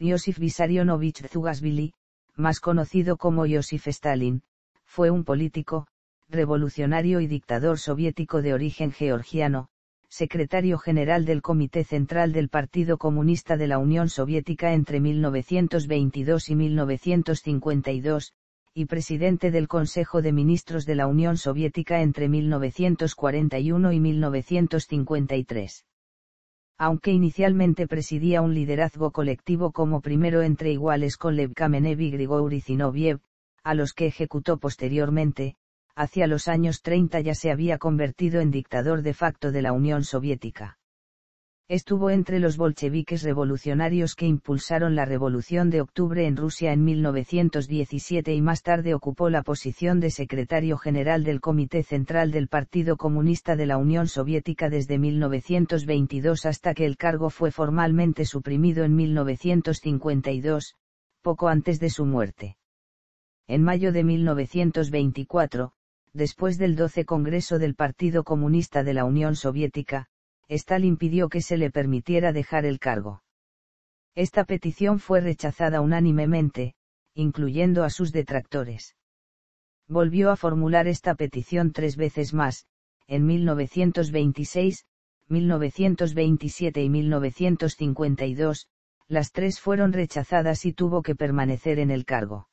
Yosif Vissarionovich Zugasvili, más conocido como Yosif Stalin, fue un político, revolucionario y dictador soviético de origen georgiano, secretario general del Comité Central del Partido Comunista de la Unión Soviética entre 1922 y 1952, y presidente del Consejo de Ministros de la Unión Soviética entre 1941 y 1953 aunque inicialmente presidía un liderazgo colectivo como primero entre iguales con Lev Kamenev y Grigori Zinoviev, a los que ejecutó posteriormente, hacia los años 30 ya se había convertido en dictador de facto de la Unión Soviética estuvo entre los bolcheviques revolucionarios que impulsaron la Revolución de Octubre en Rusia en 1917 y más tarde ocupó la posición de secretario general del Comité Central del Partido Comunista de la Unión Soviética desde 1922 hasta que el cargo fue formalmente suprimido en 1952, poco antes de su muerte. En mayo de 1924, después del 12 Congreso del Partido Comunista de la Unión Soviética, le impidió que se le permitiera dejar el cargo. Esta petición fue rechazada unánimemente, incluyendo a sus detractores. Volvió a formular esta petición tres veces más, en 1926, 1927 y 1952, las tres fueron rechazadas y tuvo que permanecer en el cargo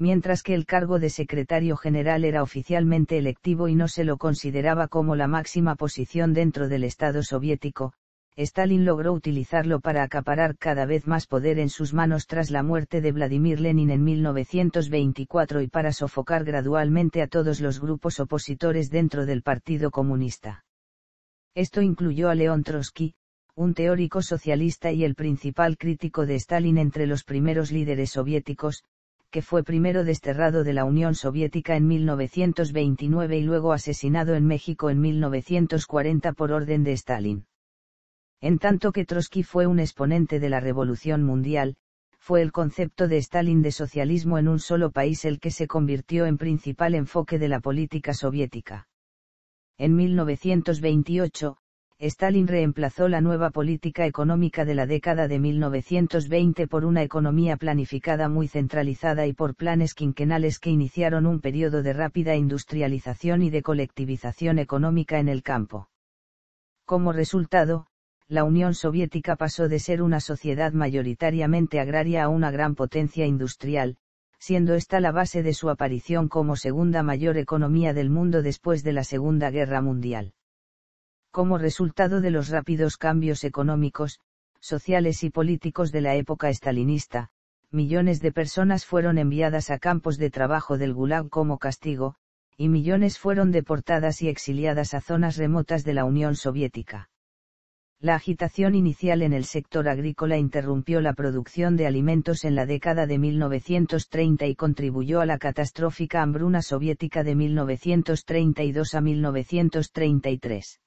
mientras que el cargo de secretario general era oficialmente electivo y no se lo consideraba como la máxima posición dentro del Estado soviético, Stalin logró utilizarlo para acaparar cada vez más poder en sus manos tras la muerte de Vladimir Lenin en 1924 y para sofocar gradualmente a todos los grupos opositores dentro del Partido Comunista. Esto incluyó a León Trotsky, un teórico socialista y el principal crítico de Stalin entre los primeros líderes soviéticos, que fue primero desterrado de la Unión Soviética en 1929 y luego asesinado en México en 1940 por orden de Stalin. En tanto que Trotsky fue un exponente de la Revolución Mundial, fue el concepto de Stalin de socialismo en un solo país el que se convirtió en principal enfoque de la política soviética. En 1928, Stalin reemplazó la nueva política económica de la década de 1920 por una economía planificada muy centralizada y por planes quinquenales que iniciaron un periodo de rápida industrialización y de colectivización económica en el campo. Como resultado, la Unión Soviética pasó de ser una sociedad mayoritariamente agraria a una gran potencia industrial, siendo esta la base de su aparición como segunda mayor economía del mundo después de la Segunda Guerra Mundial como resultado de los rápidos cambios económicos, sociales y políticos de la época estalinista, millones de personas fueron enviadas a campos de trabajo del Gulag como castigo, y millones fueron deportadas y exiliadas a zonas remotas de la Unión Soviética. La agitación inicial en el sector agrícola interrumpió la producción de alimentos en la década de 1930 y contribuyó a la catastrófica hambruna soviética de 1932 a 1933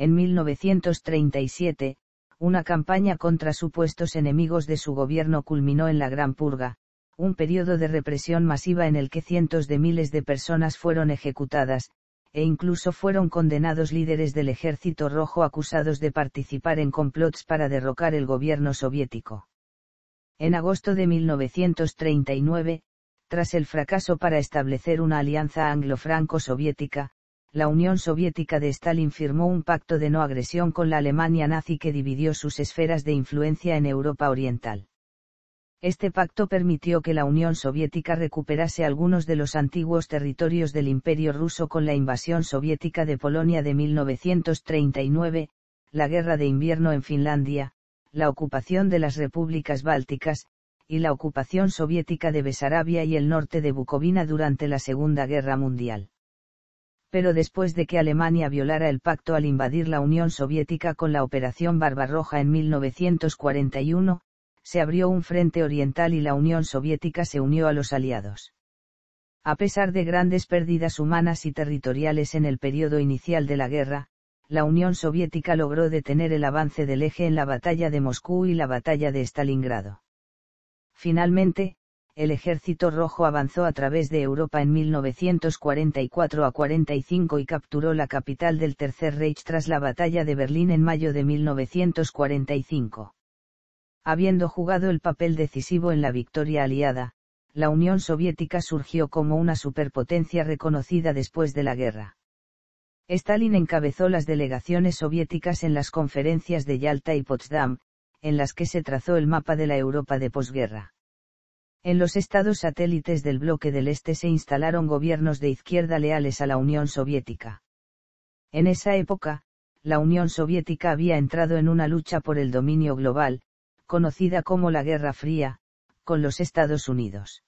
en 1937, una campaña contra supuestos enemigos de su gobierno culminó en la Gran Purga, un periodo de represión masiva en el que cientos de miles de personas fueron ejecutadas, e incluso fueron condenados líderes del ejército rojo acusados de participar en complots para derrocar el gobierno soviético. En agosto de 1939, tras el fracaso para establecer una alianza anglo-franco-soviética, la Unión Soviética de Stalin firmó un pacto de no agresión con la Alemania nazi que dividió sus esferas de influencia en Europa Oriental. Este pacto permitió que la Unión Soviética recuperase algunos de los antiguos territorios del Imperio ruso con la invasión soviética de Polonia de 1939, la Guerra de Invierno en Finlandia, la ocupación de las repúblicas bálticas, y la ocupación soviética de Besarabia y el norte de Bucovina durante la Segunda Guerra Mundial pero después de que Alemania violara el pacto al invadir la Unión Soviética con la Operación Barbarroja en 1941, se abrió un frente oriental y la Unión Soviética se unió a los aliados. A pesar de grandes pérdidas humanas y territoriales en el periodo inicial de la guerra, la Unión Soviética logró detener el avance del eje en la batalla de Moscú y la batalla de Stalingrado. Finalmente, el ejército rojo avanzó a través de Europa en 1944 a 45 y capturó la capital del Tercer Reich tras la batalla de Berlín en mayo de 1945. Habiendo jugado el papel decisivo en la victoria aliada, la Unión Soviética surgió como una superpotencia reconocida después de la guerra. Stalin encabezó las delegaciones soviéticas en las conferencias de Yalta y Potsdam, en las que se trazó el mapa de la Europa de posguerra en los estados satélites del bloque del Este se instalaron gobiernos de izquierda leales a la Unión Soviética. En esa época, la Unión Soviética había entrado en una lucha por el dominio global, conocida como la Guerra Fría, con los Estados Unidos.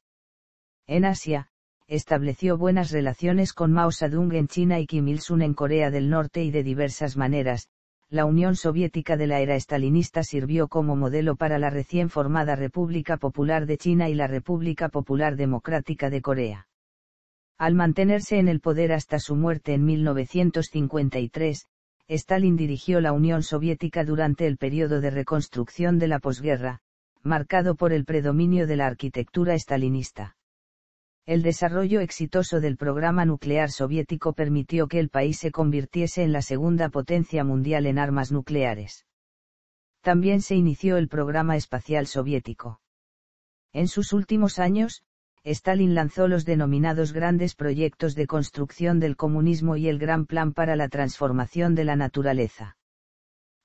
En Asia, estableció buenas relaciones con Mao Zedong en China y Kim Il-sung en Corea del Norte y de diversas maneras, la Unión Soviética de la era estalinista sirvió como modelo para la recién formada República Popular de China y la República Popular Democrática de Corea. Al mantenerse en el poder hasta su muerte en 1953, Stalin dirigió la Unión Soviética durante el periodo de reconstrucción de la posguerra, marcado por el predominio de la arquitectura estalinista el desarrollo exitoso del programa nuclear soviético permitió que el país se convirtiese en la segunda potencia mundial en armas nucleares. También se inició el programa espacial soviético. En sus últimos años, Stalin lanzó los denominados grandes proyectos de construcción del comunismo y el gran plan para la transformación de la naturaleza.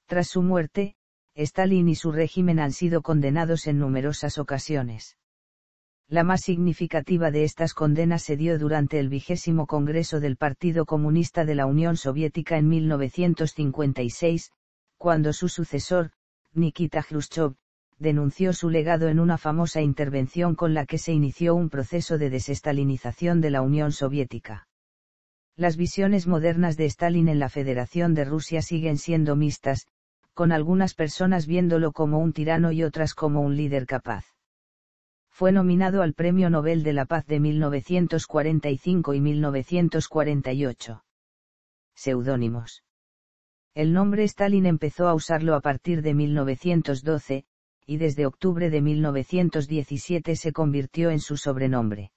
Tras su muerte, Stalin y su régimen han sido condenados en numerosas ocasiones. La más significativa de estas condenas se dio durante el vigésimo Congreso del Partido Comunista de la Unión Soviética en 1956, cuando su sucesor, Nikita Khrushchev, denunció su legado en una famosa intervención con la que se inició un proceso de desestalinización de la Unión Soviética. Las visiones modernas de Stalin en la Federación de Rusia siguen siendo mixtas, con algunas personas viéndolo como un tirano y otras como un líder capaz fue nominado al Premio Nobel de la Paz de 1945 y 1948. Seudónimos. El nombre Stalin empezó a usarlo a partir de 1912, y desde octubre de 1917 se convirtió en su sobrenombre.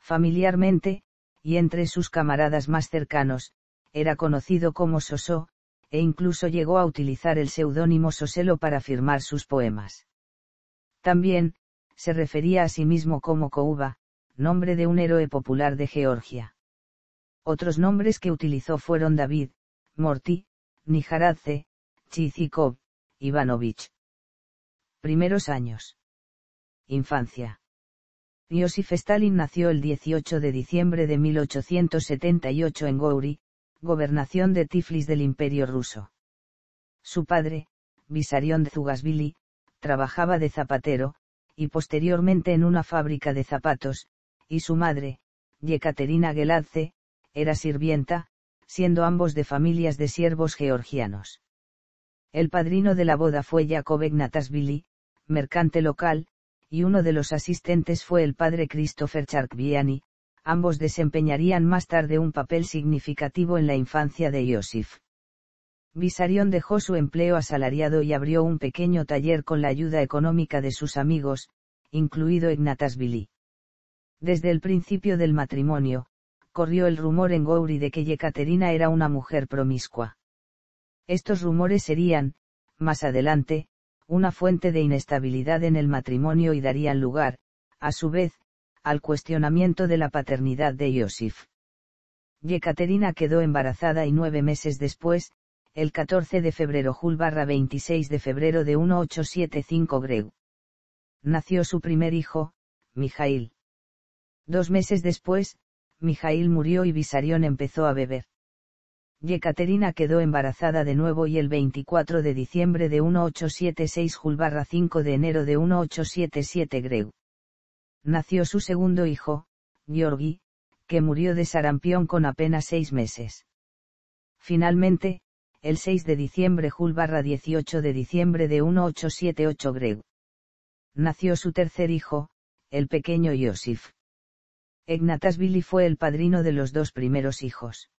Familiarmente, y entre sus camaradas más cercanos, era conocido como Sosó, e incluso llegó a utilizar el seudónimo Soselo para firmar sus poemas. También, se refería a sí mismo como Kouba, nombre de un héroe popular de Georgia. Otros nombres que utilizó fueron David, Morty, Nijaradze, Chizikov, Ivanovich. Primeros años. Infancia. Iosif Stalin nació el 18 de diciembre de 1878 en Gouri, gobernación de Tiflis del Imperio Ruso. Su padre, Visarion de Zugasvili, trabajaba de zapatero, y posteriormente en una fábrica de zapatos, y su madre, Yekaterina Geladze, era sirvienta, siendo ambos de familias de siervos georgianos. El padrino de la boda fue Jacob Egnatasvili, mercante local, y uno de los asistentes fue el padre Christopher Charkviani, ambos desempeñarían más tarde un papel significativo en la infancia de Iosif. Visarion dejó su empleo asalariado y abrió un pequeño taller con la ayuda económica de sus amigos, incluido Ignatas Billy. Desde el principio del matrimonio, corrió el rumor en Gouri de que Yekaterina era una mujer promiscua. Estos rumores serían, más adelante, una fuente de inestabilidad en el matrimonio y darían lugar, a su vez, al cuestionamiento de la paternidad de Yosif. Yekaterina quedó embarazada y nueve meses después, el 14 de febrero Jul 26 de febrero de 1875 Greu. Nació su primer hijo, Mijail. Dos meses después, Mijail murió y Visarión empezó a beber. Yekaterina quedó embarazada de nuevo y el 24 de diciembre de 1876 Jul 5 de enero de 1877 Greu. Nació su segundo hijo, Georgi, que murió de sarampión con apenas seis meses. Finalmente, el 6 de diciembre Jul 18 de diciembre de 1878 Greg. Nació su tercer hijo, el pequeño Iosif. Egnatasvili fue el padrino de los dos primeros hijos.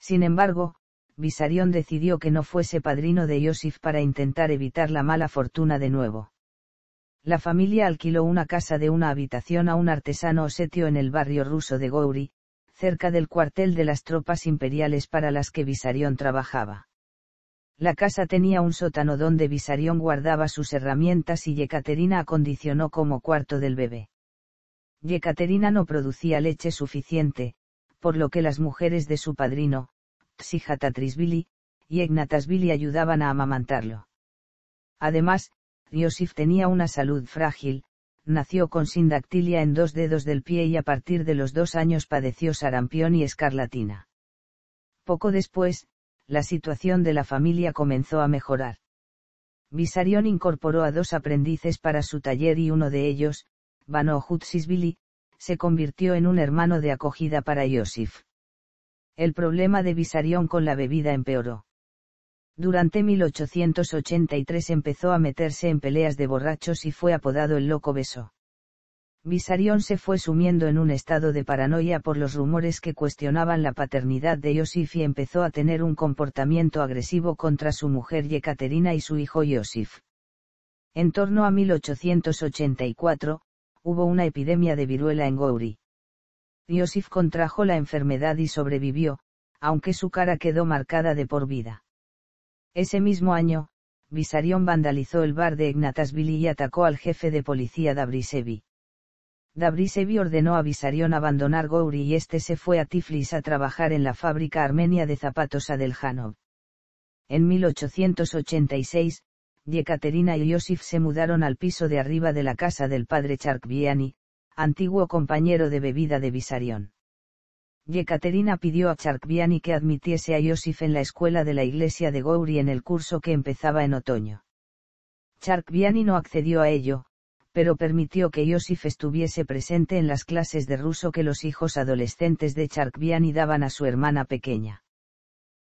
Sin embargo, Visarion decidió que no fuese padrino de Yosif para intentar evitar la mala fortuna de nuevo. La familia alquiló una casa de una habitación a un artesano osetio en el barrio ruso de Gouri, cerca del cuartel de las tropas imperiales para las que Visarión trabajaba. La casa tenía un sótano donde Visarión guardaba sus herramientas y Yekaterina acondicionó como cuarto del bebé. Yekaterina no producía leche suficiente, por lo que las mujeres de su padrino, Tsihatatrisvili, y Egnatasvili ayudaban a amamantarlo. Además, Yosif tenía una salud frágil, nació con sindactilia en dos dedos del pie y a partir de los dos años padeció sarampión y escarlatina. Poco después, la situación de la familia comenzó a mejorar. Visarión incorporó a dos aprendices para su taller y uno de ellos, Bano Hutsisvili, se convirtió en un hermano de acogida para Yosif. El problema de Visarión con la bebida empeoró. Durante 1883 empezó a meterse en peleas de borrachos y fue apodado el loco beso. Visarion se fue sumiendo en un estado de paranoia por los rumores que cuestionaban la paternidad de Yosif y empezó a tener un comportamiento agresivo contra su mujer Yekaterina y su hijo Yosif. En torno a 1884, hubo una epidemia de viruela en Gouri. Yosif contrajo la enfermedad y sobrevivió, aunque su cara quedó marcada de por vida. Ese mismo año, Visarion vandalizó el bar de Egnatasvili y atacó al jefe de policía Dabrisevi. Dabrisevi ordenó a Visarion abandonar Gouri y este se fue a Tiflis a trabajar en la fábrica armenia de zapatos Adelhanov. En 1886, Yekaterina y Yosif se mudaron al piso de arriba de la casa del padre Charkviani, antiguo compañero de bebida de Visarion. Yekaterina pidió a Charkviani que admitiese a Yosif en la escuela de la iglesia de Gouri en el curso que empezaba en otoño. Charkviani no accedió a ello, pero permitió que Yosif estuviese presente en las clases de ruso que los hijos adolescentes de Charkviani daban a su hermana pequeña.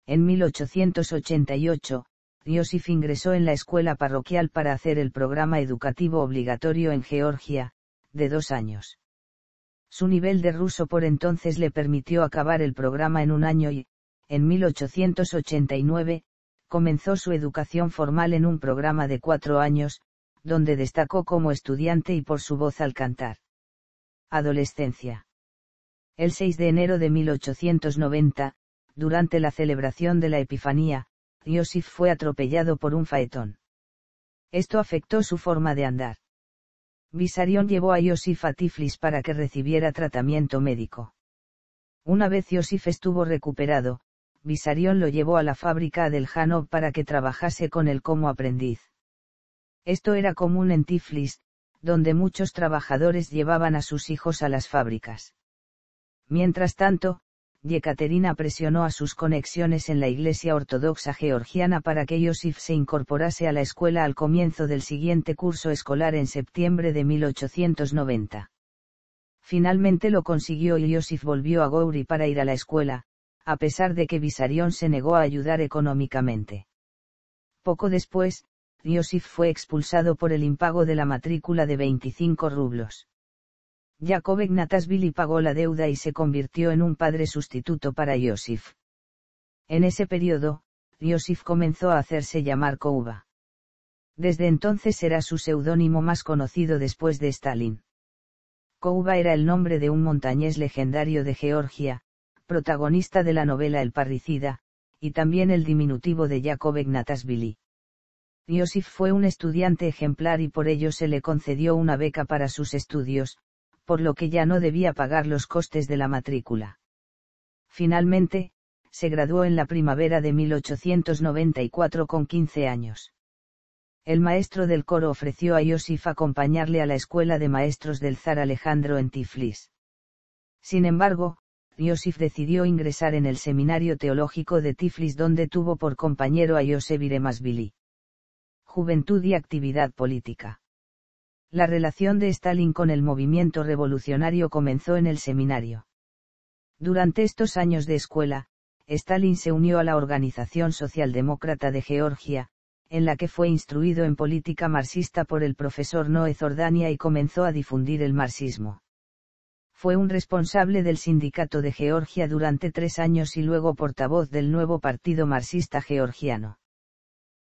En 1888, Yosif ingresó en la escuela parroquial para hacer el programa educativo obligatorio en Georgia, de dos años. Su nivel de ruso por entonces le permitió acabar el programa en un año y, en 1889, comenzó su educación formal en un programa de cuatro años, donde destacó como estudiante y por su voz al cantar. Adolescencia. El 6 de enero de 1890, durante la celebración de la Epifanía, Iosif fue atropellado por un faetón. Esto afectó su forma de andar. Visarión llevó a Yosif a Tiflis para que recibiera tratamiento médico. Una vez Iosif estuvo recuperado, Visarión lo llevó a la fábrica del Hanob para que trabajase con él como aprendiz. Esto era común en Tiflis, donde muchos trabajadores llevaban a sus hijos a las fábricas. Mientras tanto, Yekaterina presionó a sus conexiones en la Iglesia Ortodoxa Georgiana para que Yosif se incorporase a la escuela al comienzo del siguiente curso escolar en septiembre de 1890. Finalmente lo consiguió y Yosif volvió a Gouri para ir a la escuela, a pesar de que Bisarión se negó a ayudar económicamente. Poco después, Yosif fue expulsado por el impago de la matrícula de 25 rublos. Jacob Natasvili pagó la deuda y se convirtió en un padre sustituto para Yosif. En ese periodo, Yosif comenzó a hacerse llamar Kouba. Desde entonces era su seudónimo más conocido después de Stalin. Kouba era el nombre de un montañés legendario de Georgia, protagonista de la novela El parricida, y también el diminutivo de Jacob Ignatasvili. Yosif fue un estudiante ejemplar y por ello se le concedió una beca para sus estudios, por lo que ya no debía pagar los costes de la matrícula. Finalmente, se graduó en la primavera de 1894 con 15 años. El maestro del coro ofreció a Yosif acompañarle a la escuela de maestros del zar Alejandro en Tiflis. Sin embargo, Yosif decidió ingresar en el seminario teológico de Tiflis donde tuvo por compañero a Yosef Iremasvili. Juventud y actividad política. La relación de Stalin con el movimiento revolucionario comenzó en el seminario. Durante estos años de escuela, Stalin se unió a la Organización Socialdemócrata de Georgia, en la que fue instruido en política marxista por el profesor Noé Zordania y comenzó a difundir el marxismo. Fue un responsable del sindicato de Georgia durante tres años y luego portavoz del nuevo partido marxista georgiano.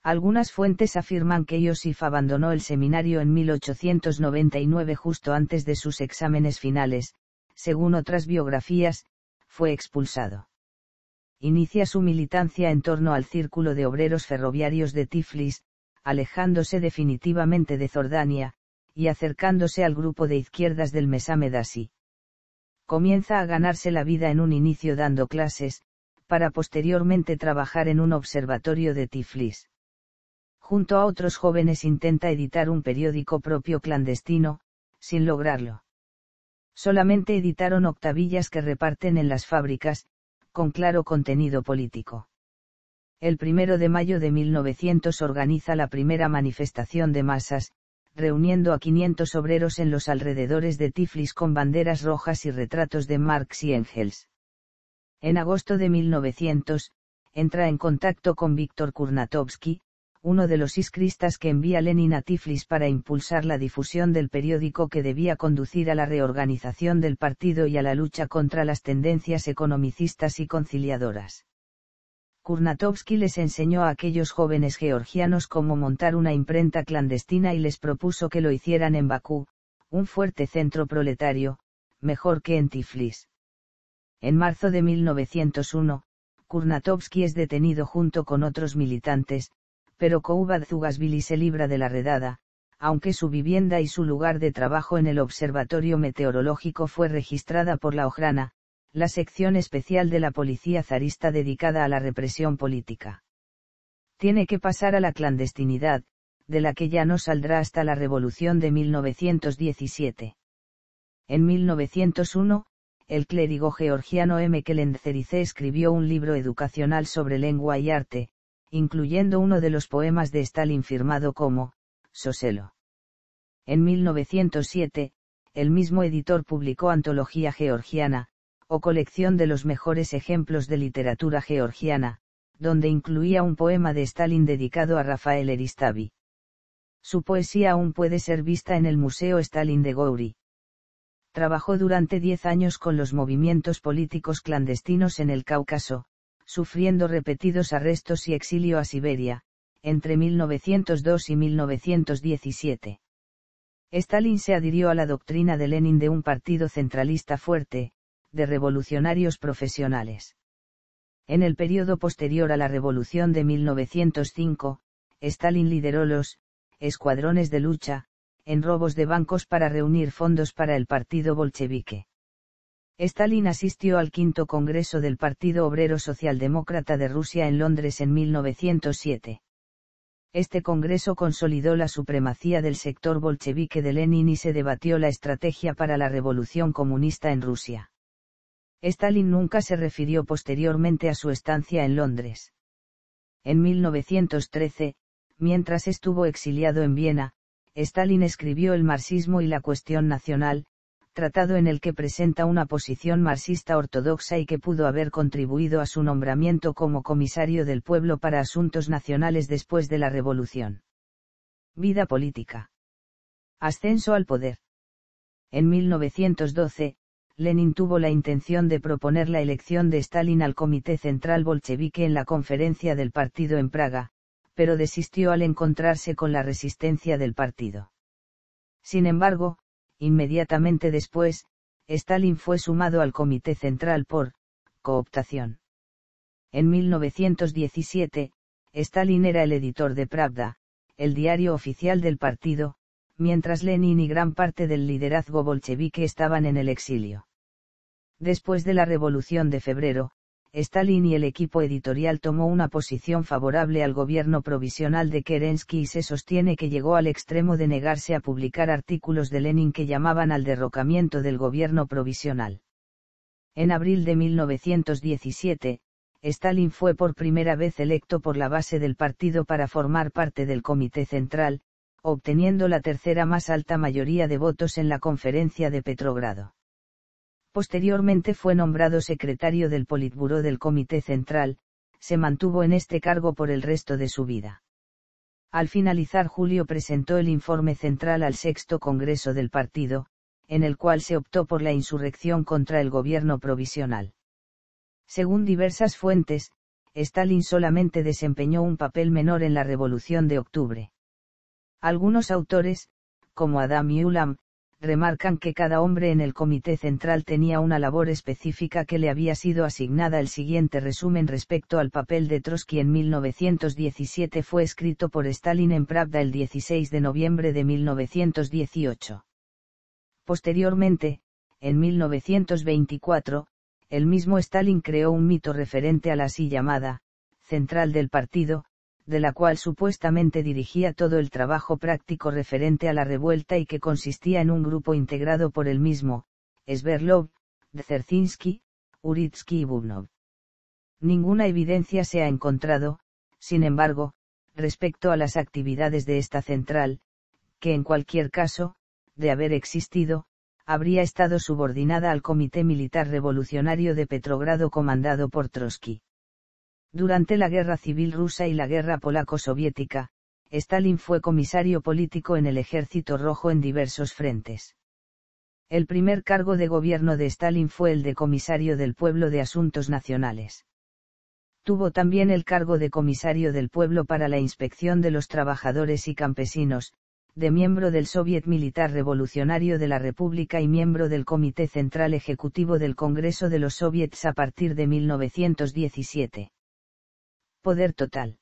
Algunas fuentes afirman que Yosif abandonó el seminario en 1899 justo antes de sus exámenes finales, según otras biografías, fue expulsado. Inicia su militancia en torno al círculo de obreros ferroviarios de Tiflis, alejándose definitivamente de Zordania, y acercándose al grupo de izquierdas del Mesamedasi. Comienza a ganarse la vida en un inicio dando clases, para posteriormente trabajar en un observatorio de Tiflis junto a otros jóvenes intenta editar un periódico propio clandestino, sin lograrlo. Solamente editaron octavillas que reparten en las fábricas, con claro contenido político. El primero de mayo de 1900 organiza la primera manifestación de masas, reuniendo a 500 obreros en los alrededores de Tiflis con banderas rojas y retratos de Marx y Engels. En agosto de 1900, entra en contacto con Víctor Kurnatovsky, uno de los iscristas que envía Lenin a Tiflis para impulsar la difusión del periódico que debía conducir a la reorganización del partido y a la lucha contra las tendencias economicistas y conciliadoras. Kurnatovsky les enseñó a aquellos jóvenes georgianos cómo montar una imprenta clandestina y les propuso que lo hicieran en Bakú, un fuerte centro proletario, mejor que en Tiflis. En marzo de 1901, Kurnatovsky es detenido junto con otros militantes, pero Coubad Zugasvili se libra de la redada, aunque su vivienda y su lugar de trabajo en el Observatorio Meteorológico fue registrada por la Ojrana, la sección especial de la policía zarista dedicada a la represión política. Tiene que pasar a la clandestinidad, de la que ya no saldrá hasta la revolución de 1917. En 1901, el clérigo georgiano M. Kelenzerice escribió un libro educacional sobre lengua y arte, incluyendo uno de los poemas de Stalin firmado como, Soselo. En 1907, el mismo editor publicó Antología Georgiana, o colección de los mejores ejemplos de literatura georgiana, donde incluía un poema de Stalin dedicado a Rafael Eristavi. Su poesía aún puede ser vista en el Museo Stalin de Gouri. Trabajó durante diez años con los movimientos políticos clandestinos en el Cáucaso, sufriendo repetidos arrestos y exilio a Siberia, entre 1902 y 1917. Stalin se adhirió a la doctrina de Lenin de un partido centralista fuerte, de revolucionarios profesionales. En el periodo posterior a la Revolución de 1905, Stalin lideró los escuadrones de lucha, en robos de bancos para reunir fondos para el partido bolchevique. Stalin asistió al quinto Congreso del Partido Obrero Socialdemócrata de Rusia en Londres en 1907. Este Congreso consolidó la supremacía del sector bolchevique de Lenin y se debatió la estrategia para la revolución comunista en Rusia. Stalin nunca se refirió posteriormente a su estancia en Londres. En 1913, mientras estuvo exiliado en Viena, Stalin escribió El marxismo y la cuestión nacional, tratado en el que presenta una posición marxista ortodoxa y que pudo haber contribuido a su nombramiento como comisario del pueblo para asuntos nacionales después de la revolución. Vida política. Ascenso al poder. En 1912, Lenin tuvo la intención de proponer la elección de Stalin al Comité Central Bolchevique en la conferencia del partido en Praga, pero desistió al encontrarse con la resistencia del partido. Sin embargo, Inmediatamente después, Stalin fue sumado al Comité Central por cooptación. En 1917, Stalin era el editor de Pravda, el diario oficial del partido, mientras Lenin y gran parte del liderazgo bolchevique estaban en el exilio. Después de la Revolución de Febrero, Stalin y el equipo editorial tomó una posición favorable al gobierno provisional de Kerensky y se sostiene que llegó al extremo de negarse a publicar artículos de Lenin que llamaban al derrocamiento del gobierno provisional. En abril de 1917, Stalin fue por primera vez electo por la base del partido para formar parte del Comité Central, obteniendo la tercera más alta mayoría de votos en la conferencia de Petrogrado. Posteriormente fue nombrado secretario del Politburó del Comité Central, se mantuvo en este cargo por el resto de su vida. Al finalizar Julio presentó el informe central al sexto Congreso del Partido, en el cual se optó por la insurrección contra el gobierno provisional. Según diversas fuentes, Stalin solamente desempeñó un papel menor en la Revolución de Octubre. Algunos autores, como Adam Ulam, remarcan que cada hombre en el comité central tenía una labor específica que le había sido asignada. El siguiente resumen respecto al papel de Trotsky en 1917 fue escrito por Stalin en Pravda el 16 de noviembre de 1918. Posteriormente, en 1924, el mismo Stalin creó un mito referente a la así llamada, central del partido, de la cual supuestamente dirigía todo el trabajo práctico referente a la revuelta y que consistía en un grupo integrado por él mismo, Sverlov, Dzerzhinsky, Uritsky y Bubnov. Ninguna evidencia se ha encontrado, sin embargo, respecto a las actividades de esta central, que en cualquier caso, de haber existido, habría estado subordinada al Comité Militar Revolucionario de Petrogrado comandado por Trotsky. Durante la Guerra Civil Rusa y la Guerra Polaco-Soviética, Stalin fue comisario político en el Ejército Rojo en diversos frentes. El primer cargo de gobierno de Stalin fue el de comisario del pueblo de asuntos nacionales. Tuvo también el cargo de comisario del pueblo para la inspección de los trabajadores y campesinos, de miembro del Soviet Militar Revolucionario de la República y miembro del Comité Central Ejecutivo del Congreso de los Soviets a partir de 1917. Poder total.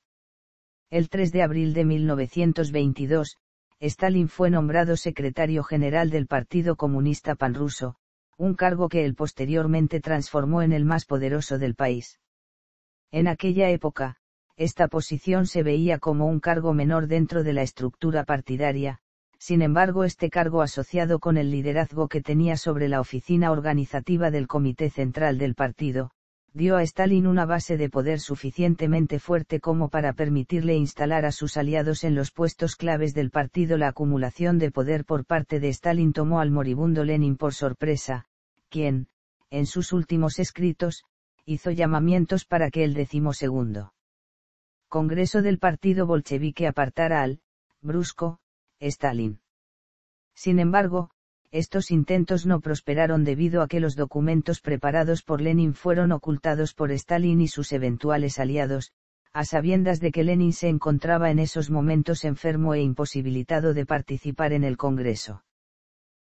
El 3 de abril de 1922, Stalin fue nombrado secretario general del Partido Comunista Panruso, un cargo que él posteriormente transformó en el más poderoso del país. En aquella época, esta posición se veía como un cargo menor dentro de la estructura partidaria, sin embargo este cargo asociado con el liderazgo que tenía sobre la oficina organizativa del Comité Central del Partido, dio a Stalin una base de poder suficientemente fuerte como para permitirle instalar a sus aliados en los puestos claves del partido. La acumulación de poder por parte de Stalin tomó al moribundo Lenin por sorpresa, quien, en sus últimos escritos, hizo llamamientos para que el segundo Congreso del Partido Bolchevique apartara al, brusco, Stalin. Sin embargo, estos intentos no prosperaron debido a que los documentos preparados por Lenin fueron ocultados por Stalin y sus eventuales aliados, a sabiendas de que Lenin se encontraba en esos momentos enfermo e imposibilitado de participar en el Congreso.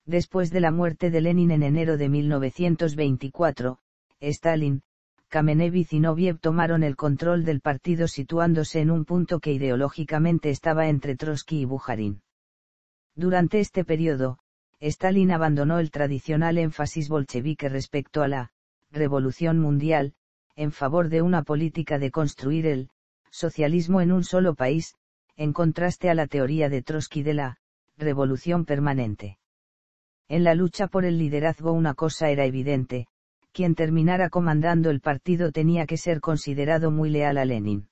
Después de la muerte de Lenin en enero de 1924, Stalin, Kamenev y Noviev tomaron el control del partido situándose en un punto que ideológicamente estaba entre Trotsky y Bujarin. Durante este periodo, Stalin abandonó el tradicional énfasis bolchevique respecto a la revolución mundial, en favor de una política de construir el socialismo en un solo país, en contraste a la teoría de Trotsky de la revolución permanente. En la lucha por el liderazgo una cosa era evidente, quien terminara comandando el partido tenía que ser considerado muy leal a Lenin.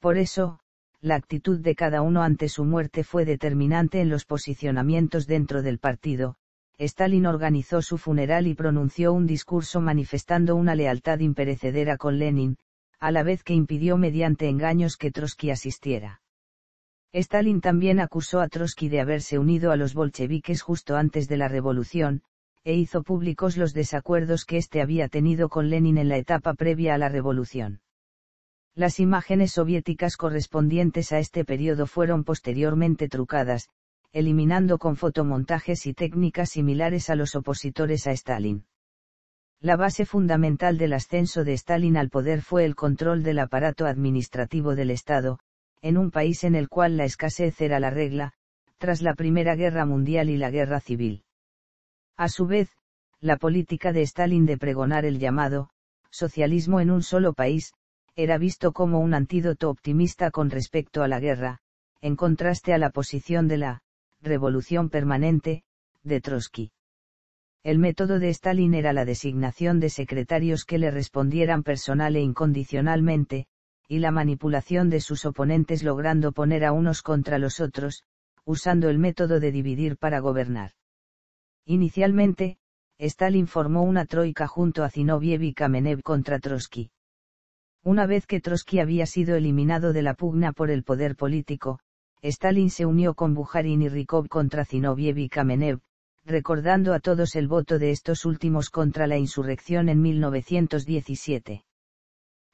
Por eso, la actitud de cada uno ante su muerte fue determinante en los posicionamientos dentro del partido, Stalin organizó su funeral y pronunció un discurso manifestando una lealtad imperecedera con Lenin, a la vez que impidió mediante engaños que Trotsky asistiera. Stalin también acusó a Trotsky de haberse unido a los bolcheviques justo antes de la revolución, e hizo públicos los desacuerdos que éste había tenido con Lenin en la etapa previa a la revolución. Las imágenes soviéticas correspondientes a este periodo fueron posteriormente trucadas, eliminando con fotomontajes y técnicas similares a los opositores a Stalin. La base fundamental del ascenso de Stalin al poder fue el control del aparato administrativo del Estado, en un país en el cual la escasez era la regla, tras la Primera Guerra Mundial y la Guerra Civil. A su vez, la política de Stalin de pregonar el llamado, socialismo en un solo país, era visto como un antídoto optimista con respecto a la guerra, en contraste a la posición de la revolución permanente, de Trotsky. El método de Stalin era la designación de secretarios que le respondieran personal e incondicionalmente, y la manipulación de sus oponentes logrando poner a unos contra los otros, usando el método de dividir para gobernar. Inicialmente, Stalin formó una troika junto a Zinoviev y Kamenev contra Trotsky. Una vez que Trotsky había sido eliminado de la pugna por el poder político, Stalin se unió con Bujarin y Rykov contra Zinoviev y Kamenev, recordando a todos el voto de estos últimos contra la insurrección en 1917.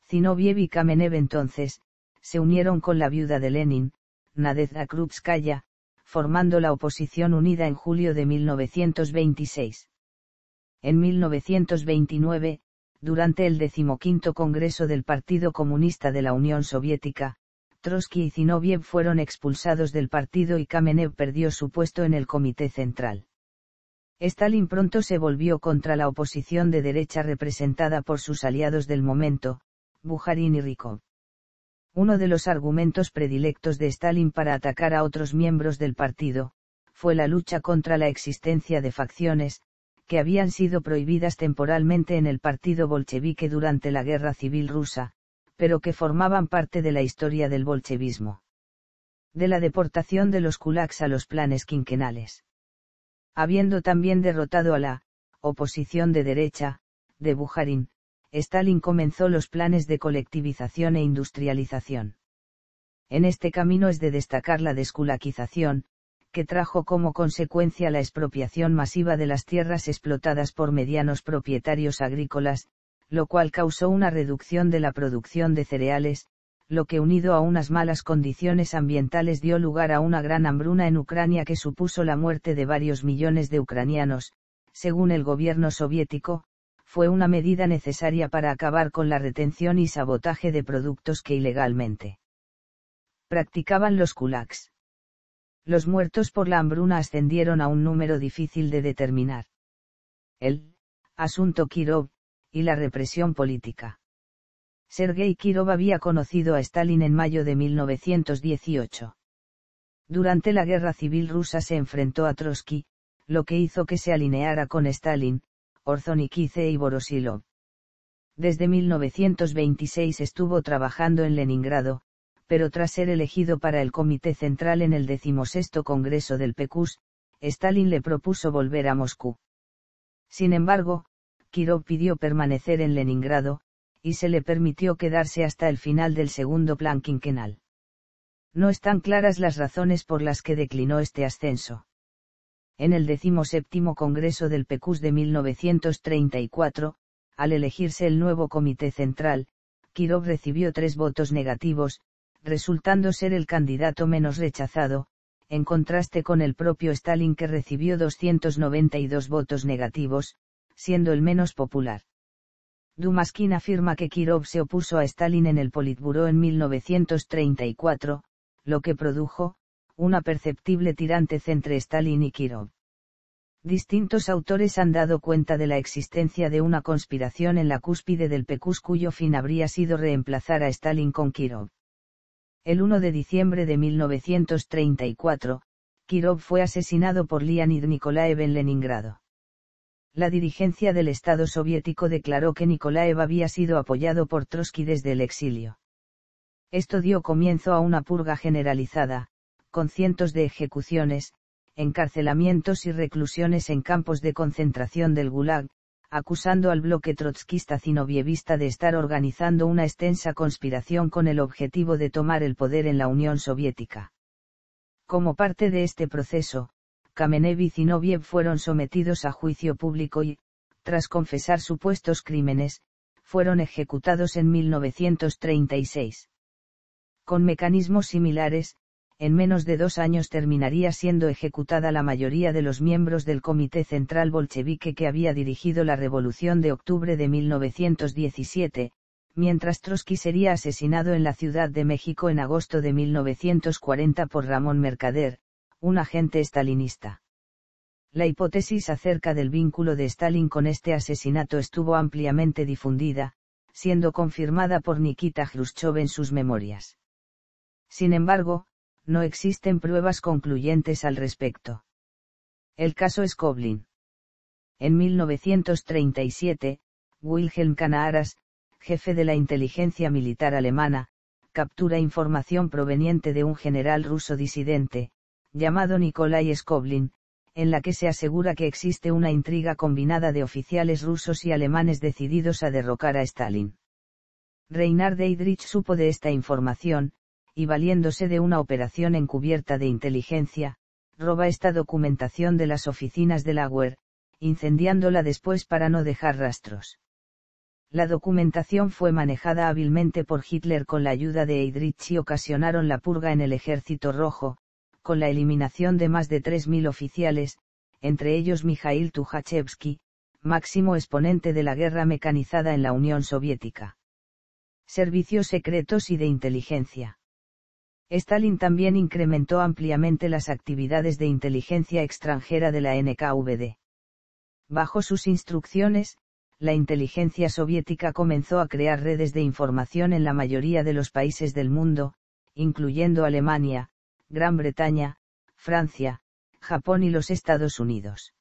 Zinoviev y Kamenev entonces, se unieron con la viuda de Lenin, Nadezhda Krupskaya, formando la oposición unida en julio de 1926. En 1929, durante el decimoquinto Congreso del Partido Comunista de la Unión Soviética, Trotsky y Zinoviev fueron expulsados del partido y Kamenev perdió su puesto en el Comité Central. Stalin pronto se volvió contra la oposición de derecha representada por sus aliados del momento, Bujarin y Rikov. Uno de los argumentos predilectos de Stalin para atacar a otros miembros del partido, fue la lucha contra la existencia de facciones, que habían sido prohibidas temporalmente en el partido bolchevique durante la Guerra Civil Rusa, pero que formaban parte de la historia del bolchevismo. De la deportación de los kulaks a los planes quinquenales. Habiendo también derrotado a la oposición de derecha, de Bujarín, Stalin comenzó los planes de colectivización e industrialización. En este camino es de destacar la deskulakización, que trajo como consecuencia la expropiación masiva de las tierras explotadas por medianos propietarios agrícolas, lo cual causó una reducción de la producción de cereales, lo que unido a unas malas condiciones ambientales dio lugar a una gran hambruna en Ucrania que supuso la muerte de varios millones de ucranianos, según el gobierno soviético, fue una medida necesaria para acabar con la retención y sabotaje de productos que ilegalmente practicaban los kulaks. Los muertos por la hambruna ascendieron a un número difícil de determinar. El asunto Kirov y la represión política. Sergei Kirov había conocido a Stalin en mayo de 1918. Durante la guerra civil rusa se enfrentó a Trotsky, lo que hizo que se alineara con Stalin, Orzonikice y Borosilov. Desde 1926 estuvo trabajando en Leningrado, pero tras ser elegido para el Comité Central en el decimosexto Congreso del PECUS, Stalin le propuso volver a Moscú. Sin embargo, Kirov pidió permanecer en Leningrado, y se le permitió quedarse hasta el final del segundo plan quinquenal. No están claras las razones por las que declinó este ascenso. En el decimoséptimo Congreso del PECUS de 1934, al elegirse el nuevo Comité Central, Kirov recibió tres votos negativos, resultando ser el candidato menos rechazado, en contraste con el propio Stalin que recibió 292 votos negativos, siendo el menos popular. Dumaskin afirma que Kirov se opuso a Stalin en el Politburó en 1934, lo que produjo, una perceptible tirantez entre Stalin y Kirov. Distintos autores han dado cuenta de la existencia de una conspiración en la cúspide del PECUS cuyo fin habría sido reemplazar a Stalin con Kirov. El 1 de diciembre de 1934, Kirov fue asesinado por Lianid Nikolaev en Leningrado. La dirigencia del Estado soviético declaró que Nikolaev había sido apoyado por Trotsky desde el exilio. Esto dio comienzo a una purga generalizada, con cientos de ejecuciones, encarcelamientos y reclusiones en campos de concentración del Gulag, acusando al bloque trotskista zinovievista de estar organizando una extensa conspiración con el objetivo de tomar el poder en la Unión Soviética. Como parte de este proceso, Kamenev y Zinoviev fueron sometidos a juicio público y, tras confesar supuestos crímenes, fueron ejecutados en 1936. Con mecanismos similares, en menos de dos años terminaría siendo ejecutada la mayoría de los miembros del Comité Central Bolchevique que había dirigido la Revolución de Octubre de 1917, mientras Trotsky sería asesinado en la Ciudad de México en agosto de 1940 por Ramón Mercader, un agente stalinista. La hipótesis acerca del vínculo de Stalin con este asesinato estuvo ampliamente difundida, siendo confirmada por Nikita Khrushchev en sus memorias. Sin embargo, no existen pruebas concluyentes al respecto. El caso es En 1937, Wilhelm Canaras, jefe de la inteligencia militar alemana, captura información proveniente de un general ruso disidente, llamado Nikolai Skoblin, en la que se asegura que existe una intriga combinada de oficiales rusos y alemanes decididos a derrocar a Stalin. Reinhard Heydrich supo de esta información, y valiéndose de una operación encubierta de inteligencia, roba esta documentación de las oficinas de la UER, incendiándola después para no dejar rastros. La documentación fue manejada hábilmente por Hitler con la ayuda de Heydrich y ocasionaron la purga en el Ejército Rojo, con la eliminación de más de 3.000 oficiales, entre ellos Mikhail Tukhachevsky, máximo exponente de la guerra mecanizada en la Unión Soviética. Servicios secretos y de inteligencia. Stalin también incrementó ampliamente las actividades de inteligencia extranjera de la NKVD. Bajo sus instrucciones, la inteligencia soviética comenzó a crear redes de información en la mayoría de los países del mundo, incluyendo Alemania, Gran Bretaña, Francia, Japón y los Estados Unidos.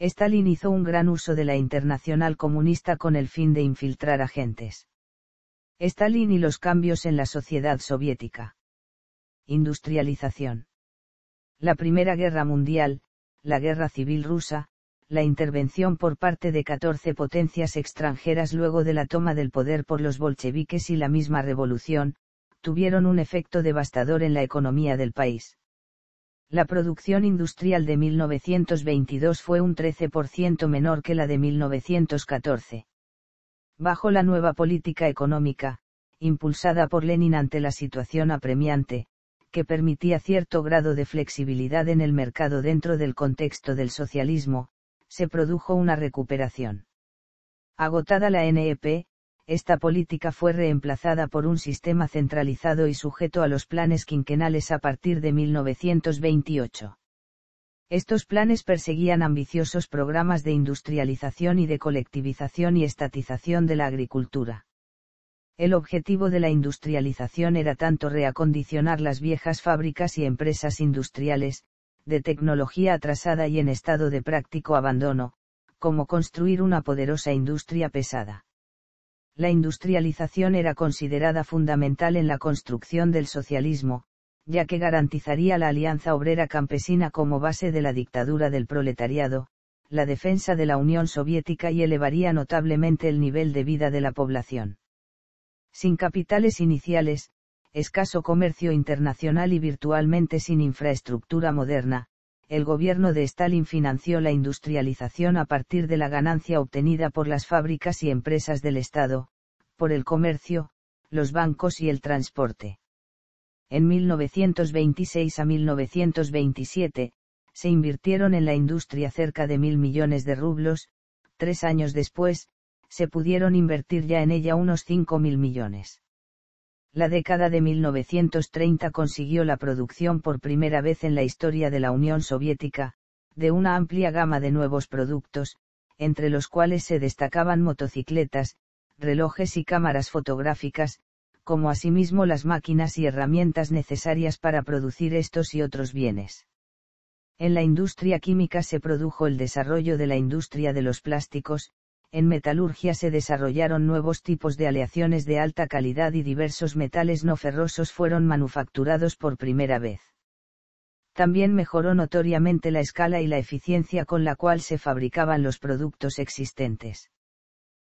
Stalin hizo un gran uso de la internacional comunista con el fin de infiltrar agentes. Stalin y los cambios en la sociedad soviética. Industrialización. La Primera Guerra Mundial, la Guerra Civil Rusa, la intervención por parte de 14 potencias extranjeras luego de la toma del poder por los bolcheviques y la misma revolución, tuvieron un efecto devastador en la economía del país. La producción industrial de 1922 fue un 13% menor que la de 1914. Bajo la nueva política económica, impulsada por Lenin ante la situación apremiante, que permitía cierto grado de flexibilidad en el mercado dentro del contexto del socialismo, se produjo una recuperación. Agotada la NEP, esta política fue reemplazada por un sistema centralizado y sujeto a los planes quinquenales a partir de 1928. Estos planes perseguían ambiciosos programas de industrialización y de colectivización y estatización de la agricultura. El objetivo de la industrialización era tanto reacondicionar las viejas fábricas y empresas industriales, de tecnología atrasada y en estado de práctico abandono, como construir una poderosa industria pesada. La industrialización era considerada fundamental en la construcción del socialismo, ya que garantizaría la alianza obrera campesina como base de la dictadura del proletariado, la defensa de la Unión Soviética y elevaría notablemente el nivel de vida de la población sin capitales iniciales, escaso comercio internacional y virtualmente sin infraestructura moderna, el gobierno de Stalin financió la industrialización a partir de la ganancia obtenida por las fábricas y empresas del Estado, por el comercio, los bancos y el transporte. En 1926 a 1927, se invirtieron en la industria cerca de mil millones de rublos, tres años después, se pudieron invertir ya en ella unos 5.000 millones. La década de 1930 consiguió la producción por primera vez en la historia de la Unión Soviética, de una amplia gama de nuevos productos, entre los cuales se destacaban motocicletas, relojes y cámaras fotográficas, como asimismo las máquinas y herramientas necesarias para producir estos y otros bienes. En la industria química se produjo el desarrollo de la industria de los plásticos, en metalurgia se desarrollaron nuevos tipos de aleaciones de alta calidad y diversos metales no ferrosos fueron manufacturados por primera vez. También mejoró notoriamente la escala y la eficiencia con la cual se fabricaban los productos existentes.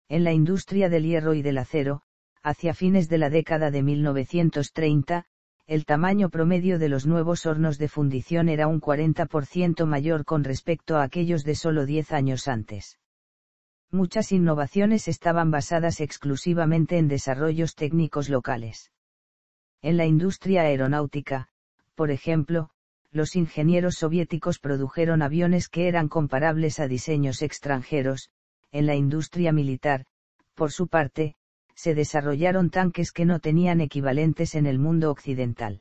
En la industria del hierro y del acero, hacia fines de la década de 1930, el tamaño promedio de los nuevos hornos de fundición era un 40% mayor con respecto a aquellos de solo 10 años antes muchas innovaciones estaban basadas exclusivamente en desarrollos técnicos locales. En la industria aeronáutica, por ejemplo, los ingenieros soviéticos produjeron aviones que eran comparables a diseños extranjeros, en la industria militar, por su parte, se desarrollaron tanques que no tenían equivalentes en el mundo occidental.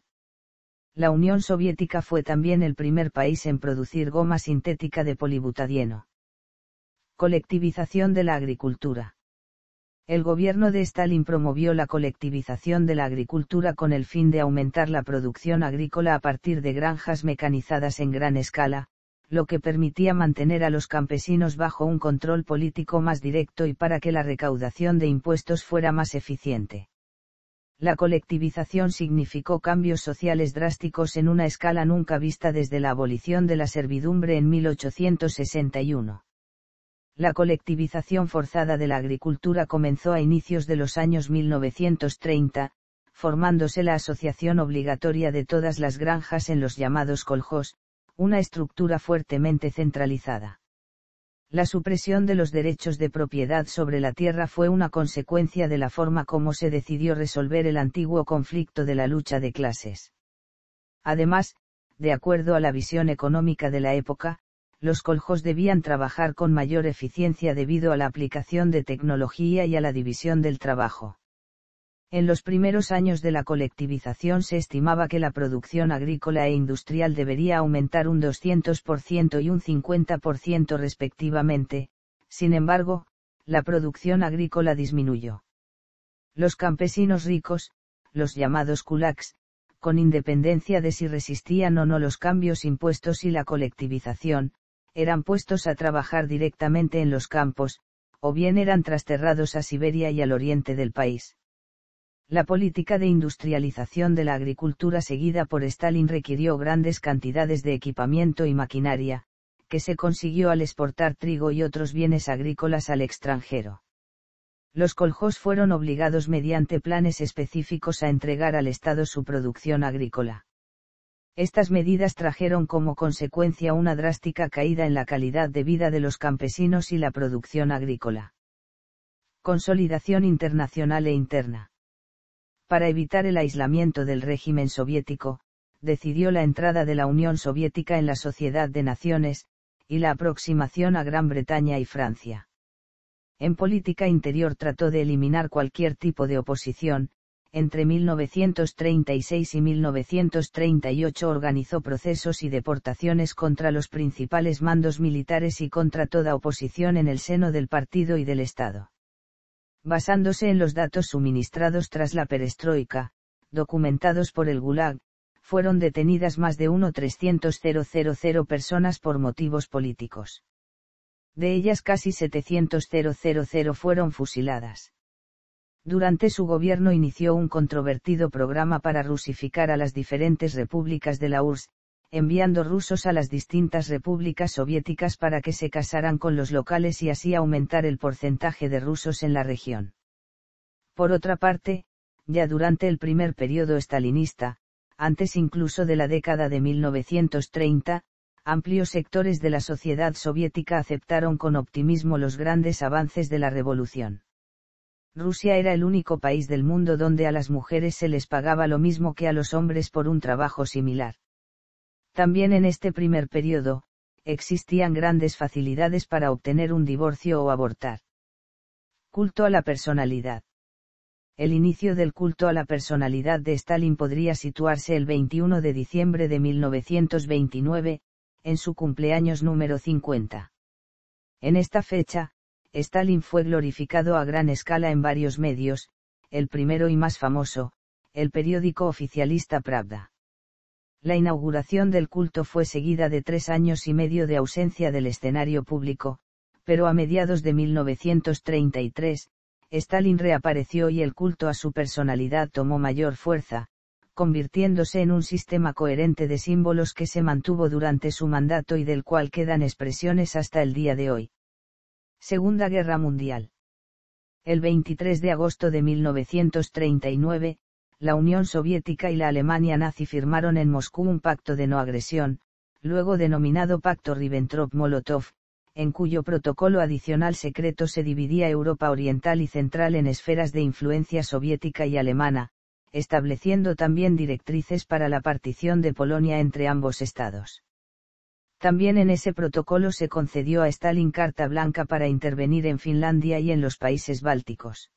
La Unión Soviética fue también el primer país en producir goma sintética de polibutadieno. Colectivización de la agricultura. El gobierno de Stalin promovió la colectivización de la agricultura con el fin de aumentar la producción agrícola a partir de granjas mecanizadas en gran escala, lo que permitía mantener a los campesinos bajo un control político más directo y para que la recaudación de impuestos fuera más eficiente. La colectivización significó cambios sociales drásticos en una escala nunca vista desde la abolición de la servidumbre en 1861. La colectivización forzada de la agricultura comenzó a inicios de los años 1930, formándose la asociación obligatoria de todas las granjas en los llamados coljos, una estructura fuertemente centralizada. La supresión de los derechos de propiedad sobre la tierra fue una consecuencia de la forma como se decidió resolver el antiguo conflicto de la lucha de clases. Además, de acuerdo a la visión económica de la época, los coljos debían trabajar con mayor eficiencia debido a la aplicación de tecnología y a la división del trabajo. En los primeros años de la colectivización se estimaba que la producción agrícola e industrial debería aumentar un 200% y un 50% respectivamente, sin embargo, la producción agrícola disminuyó. Los campesinos ricos, los llamados kulaks, con independencia de si resistían o no los cambios impuestos y la colectivización, eran puestos a trabajar directamente en los campos, o bien eran trasterrados a Siberia y al oriente del país. La política de industrialización de la agricultura seguida por Stalin requirió grandes cantidades de equipamiento y maquinaria, que se consiguió al exportar trigo y otros bienes agrícolas al extranjero. Los coljós fueron obligados mediante planes específicos a entregar al Estado su producción agrícola. Estas medidas trajeron como consecuencia una drástica caída en la calidad de vida de los campesinos y la producción agrícola. Consolidación internacional e interna. Para evitar el aislamiento del régimen soviético, decidió la entrada de la Unión Soviética en la Sociedad de Naciones, y la aproximación a Gran Bretaña y Francia. En política interior trató de eliminar cualquier tipo de oposición, entre 1936 y 1938 organizó procesos y deportaciones contra los principales mandos militares y contra toda oposición en el seno del partido y del Estado. Basándose en los datos suministrados tras la perestroika, documentados por el Gulag, fueron detenidas más de 1.300.000 personas por motivos políticos. De ellas casi 700.000 fueron fusiladas durante su gobierno inició un controvertido programa para rusificar a las diferentes repúblicas de la URSS, enviando rusos a las distintas repúblicas soviéticas para que se casaran con los locales y así aumentar el porcentaje de rusos en la región. Por otra parte, ya durante el primer periodo estalinista, antes incluso de la década de 1930, amplios sectores de la sociedad soviética aceptaron con optimismo los grandes avances de la revolución. Rusia era el único país del mundo donde a las mujeres se les pagaba lo mismo que a los hombres por un trabajo similar. También en este primer periodo, existían grandes facilidades para obtener un divorcio o abortar. Culto a la personalidad. El inicio del culto a la personalidad de Stalin podría situarse el 21 de diciembre de 1929, en su cumpleaños número 50. En esta fecha, Stalin fue glorificado a gran escala en varios medios, el primero y más famoso, el periódico oficialista Pravda. La inauguración del culto fue seguida de tres años y medio de ausencia del escenario público, pero a mediados de 1933, Stalin reapareció y el culto a su personalidad tomó mayor fuerza, convirtiéndose en un sistema coherente de símbolos que se mantuvo durante su mandato y del cual quedan expresiones hasta el día de hoy. Segunda Guerra Mundial. El 23 de agosto de 1939, la Unión Soviética y la Alemania nazi firmaron en Moscú un pacto de no agresión, luego denominado Pacto Ribbentrop-Molotov, en cuyo protocolo adicional secreto se dividía Europa Oriental y Central en esferas de influencia soviética y alemana, estableciendo también directrices para la partición de Polonia entre ambos estados. También en ese protocolo se concedió a Stalin carta blanca para intervenir en Finlandia y en los países bálticos.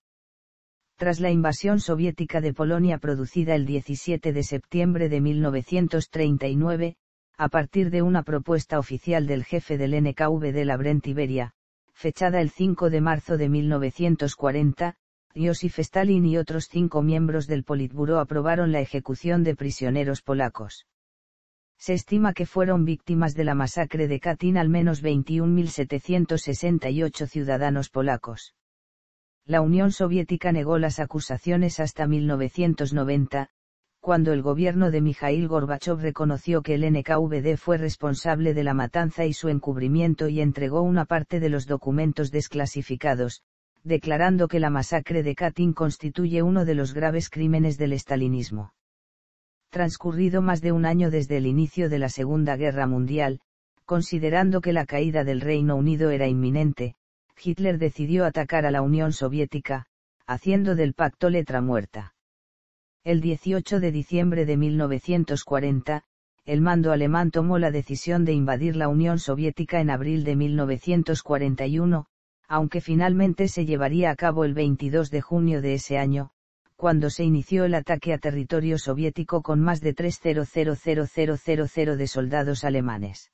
Tras la invasión soviética de Polonia producida el 17 de septiembre de 1939, a partir de una propuesta oficial del jefe del NKV de la fechada el 5 de marzo de 1940, Josif Stalin y otros cinco miembros del Politburó aprobaron la ejecución de prisioneros polacos se estima que fueron víctimas de la masacre de Katyn al menos 21.768 ciudadanos polacos. La Unión Soviética negó las acusaciones hasta 1990, cuando el gobierno de Mikhail Gorbachev reconoció que el NKVD fue responsable de la matanza y su encubrimiento y entregó una parte de los documentos desclasificados, declarando que la masacre de Katyn constituye uno de los graves crímenes del estalinismo transcurrido más de un año desde el inicio de la Segunda Guerra Mundial, considerando que la caída del Reino Unido era inminente, Hitler decidió atacar a la Unión Soviética, haciendo del pacto letra muerta. El 18 de diciembre de 1940, el mando alemán tomó la decisión de invadir la Unión Soviética en abril de 1941, aunque finalmente se llevaría a cabo el 22 de junio de ese año, cuando se inició el ataque a territorio soviético con más de 3.000.000 de soldados alemanes.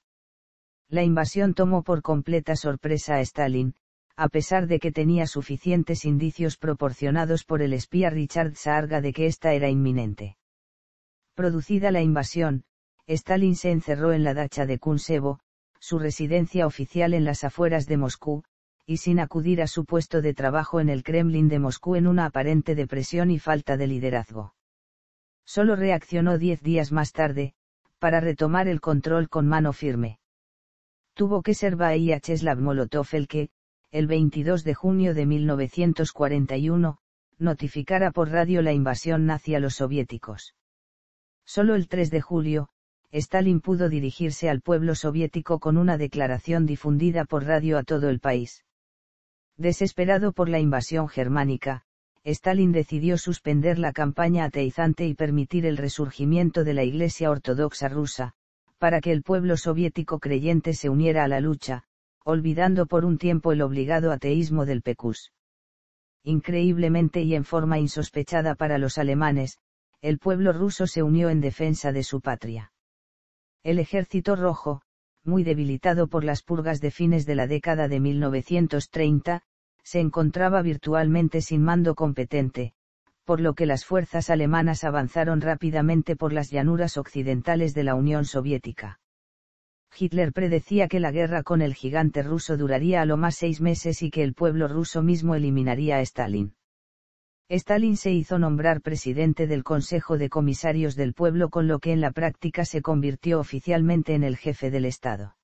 La invasión tomó por completa sorpresa a Stalin, a pesar de que tenía suficientes indicios proporcionados por el espía Richard Saarga de que esta era inminente. Producida la invasión, Stalin se encerró en la dacha de Kunsevo, su residencia oficial en las afueras de Moscú, y sin acudir a su puesto de trabajo en el Kremlin de Moscú en una aparente depresión y falta de liderazgo. Solo reaccionó diez días más tarde, para retomar el control con mano firme. Tuvo que ser Bahía Cheslav Molotov el que, el 22 de junio de 1941, notificara por radio la invasión nazi a los soviéticos. Solo el 3 de julio, Stalin pudo dirigirse al pueblo soviético con una declaración difundida por radio a todo el país. Desesperado por la invasión germánica, Stalin decidió suspender la campaña ateizante y permitir el resurgimiento de la Iglesia Ortodoxa rusa, para que el pueblo soviético creyente se uniera a la lucha, olvidando por un tiempo el obligado ateísmo del Pecus. Increíblemente y en forma insospechada para los alemanes, el pueblo ruso se unió en defensa de su patria. El ejército rojo, muy debilitado por las purgas de fines de la década de 1930, se encontraba virtualmente sin mando competente, por lo que las fuerzas alemanas avanzaron rápidamente por las llanuras occidentales de la Unión Soviética. Hitler predecía que la guerra con el gigante ruso duraría a lo más seis meses y que el pueblo ruso mismo eliminaría a Stalin. Stalin se hizo nombrar presidente del Consejo de Comisarios del Pueblo con lo que en la práctica se convirtió oficialmente en el jefe del Estado.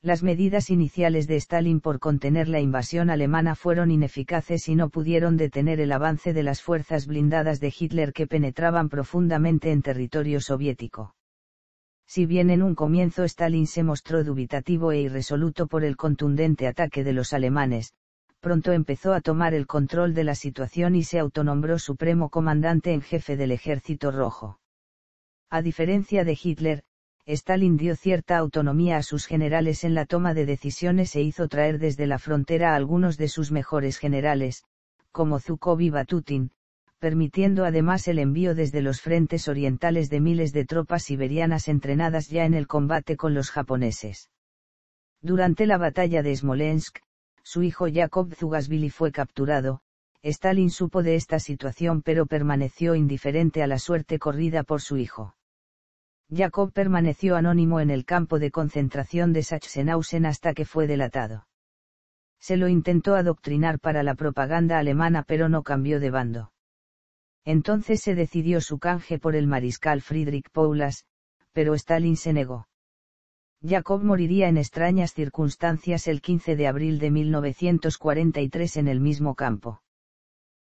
Las medidas iniciales de Stalin por contener la invasión alemana fueron ineficaces y no pudieron detener el avance de las fuerzas blindadas de Hitler que penetraban profundamente en territorio soviético. Si bien en un comienzo Stalin se mostró dubitativo e irresoluto por el contundente ataque de los alemanes, pronto empezó a tomar el control de la situación y se autonombró supremo comandante en jefe del Ejército Rojo. A diferencia de Hitler, Stalin dio cierta autonomía a sus generales en la toma de decisiones e hizo traer desde la frontera a algunos de sus mejores generales, como Zhukov y Batutin, permitiendo además el envío desde los frentes orientales de miles de tropas siberianas entrenadas ya en el combate con los japoneses. Durante la batalla de Smolensk, su hijo Jacob Zugasvili fue capturado, Stalin supo de esta situación pero permaneció indiferente a la suerte corrida por su hijo. Jacob permaneció anónimo en el campo de concentración de Sachsenhausen hasta que fue delatado. Se lo intentó adoctrinar para la propaganda alemana pero no cambió de bando. Entonces se decidió su canje por el mariscal Friedrich Paulas, pero Stalin se negó. Jacob moriría en extrañas circunstancias el 15 de abril de 1943 en el mismo campo.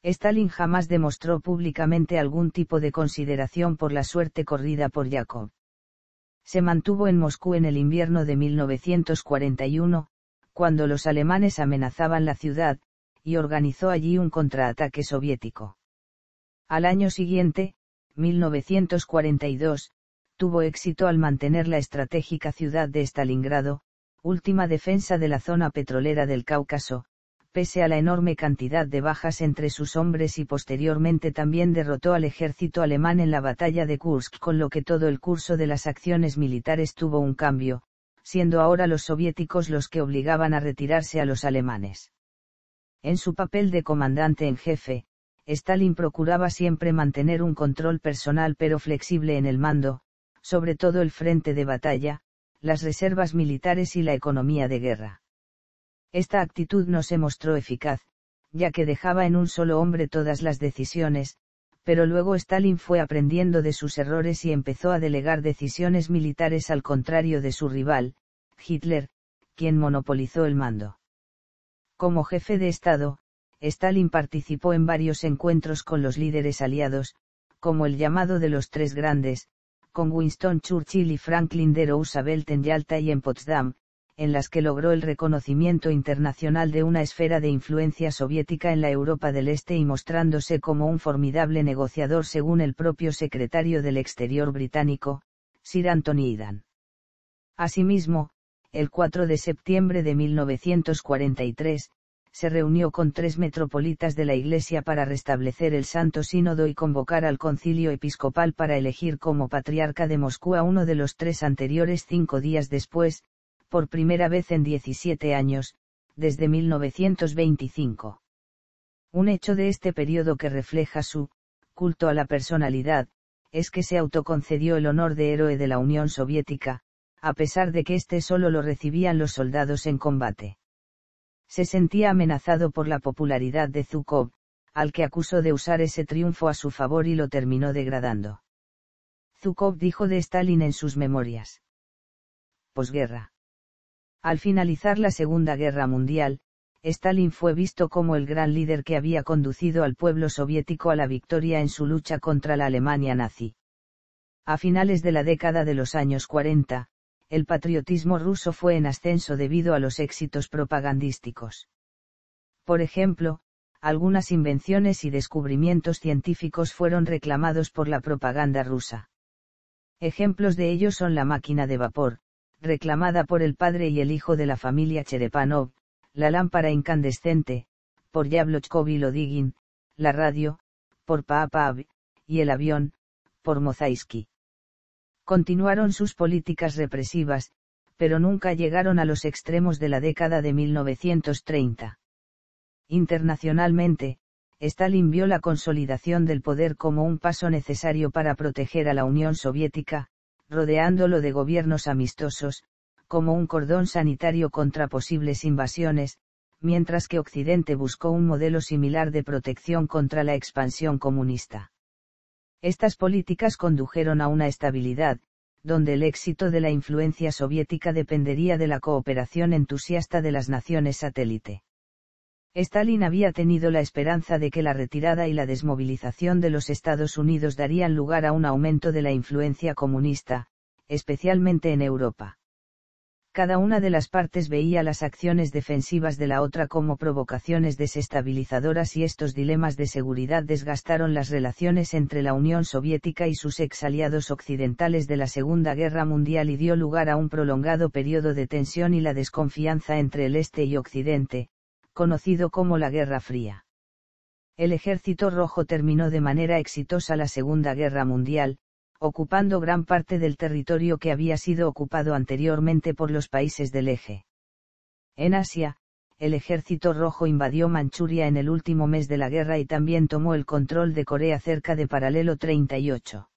Stalin jamás demostró públicamente algún tipo de consideración por la suerte corrida por Jacob. Se mantuvo en Moscú en el invierno de 1941, cuando los alemanes amenazaban la ciudad, y organizó allí un contraataque soviético. Al año siguiente, 1942, tuvo éxito al mantener la estratégica ciudad de Stalingrado, última defensa de la zona petrolera del Cáucaso, pese a la enorme cantidad de bajas entre sus hombres y posteriormente también derrotó al ejército alemán en la batalla de Kursk, con lo que todo el curso de las acciones militares tuvo un cambio, siendo ahora los soviéticos los que obligaban a retirarse a los alemanes. En su papel de comandante en jefe, Stalin procuraba siempre mantener un control personal pero flexible en el mando, sobre todo el frente de batalla, las reservas militares y la economía de guerra. Esta actitud no se mostró eficaz, ya que dejaba en un solo hombre todas las decisiones, pero luego Stalin fue aprendiendo de sus errores y empezó a delegar decisiones militares al contrario de su rival, Hitler, quien monopolizó el mando. Como jefe de Estado, Stalin participó en varios encuentros con los líderes aliados, como el llamado de los tres grandes, con Winston Churchill y Franklin D. Roosevelt en Yalta y en Potsdam, en las que logró el reconocimiento internacional de una esfera de influencia soviética en la Europa del Este y mostrándose como un formidable negociador según el propio secretario del Exterior británico, Sir Anthony Eden. Asimismo, el 4 de septiembre de 1943, se reunió con tres metropolitas de la Iglesia para restablecer el Santo Sínodo y convocar al concilio episcopal para elegir como patriarca de Moscú a uno de los tres anteriores cinco días después, por primera vez en 17 años, desde 1925. Un hecho de este periodo que refleja su culto a la personalidad, es que se autoconcedió el honor de héroe de la Unión Soviética, a pesar de que éste solo lo recibían los soldados en combate se sentía amenazado por la popularidad de Zukov, al que acusó de usar ese triunfo a su favor y lo terminó degradando. Zukov dijo de Stalin en sus memorias. Posguerra. Al finalizar la Segunda Guerra Mundial, Stalin fue visto como el gran líder que había conducido al pueblo soviético a la victoria en su lucha contra la Alemania nazi. A finales de la década de los años 40, el patriotismo ruso fue en ascenso debido a los éxitos propagandísticos. Por ejemplo, algunas invenciones y descubrimientos científicos fueron reclamados por la propaganda rusa. Ejemplos de ello son la máquina de vapor, reclamada por el padre y el hijo de la familia Cherepanov, la lámpara incandescente, por Yavlochkov y Lodigin, la radio, por Paapav, y el avión, por Mozaisky continuaron sus políticas represivas, pero nunca llegaron a los extremos de la década de 1930. Internacionalmente, Stalin vio la consolidación del poder como un paso necesario para proteger a la Unión Soviética, rodeándolo de gobiernos amistosos, como un cordón sanitario contra posibles invasiones, mientras que Occidente buscó un modelo similar de protección contra la expansión comunista. Estas políticas condujeron a una estabilidad, donde el éxito de la influencia soviética dependería de la cooperación entusiasta de las naciones satélite. Stalin había tenido la esperanza de que la retirada y la desmovilización de los Estados Unidos darían lugar a un aumento de la influencia comunista, especialmente en Europa. Cada una de las partes veía las acciones defensivas de la otra como provocaciones desestabilizadoras y estos dilemas de seguridad desgastaron las relaciones entre la Unión Soviética y sus exaliados occidentales de la Segunda Guerra Mundial y dio lugar a un prolongado periodo de tensión y la desconfianza entre el Este y Occidente, conocido como la Guerra Fría. El Ejército Rojo terminó de manera exitosa la Segunda Guerra Mundial, ocupando gran parte del territorio que había sido ocupado anteriormente por los países del eje. En Asia, el ejército rojo invadió Manchuria en el último mes de la guerra y también tomó el control de Corea cerca de paralelo 38.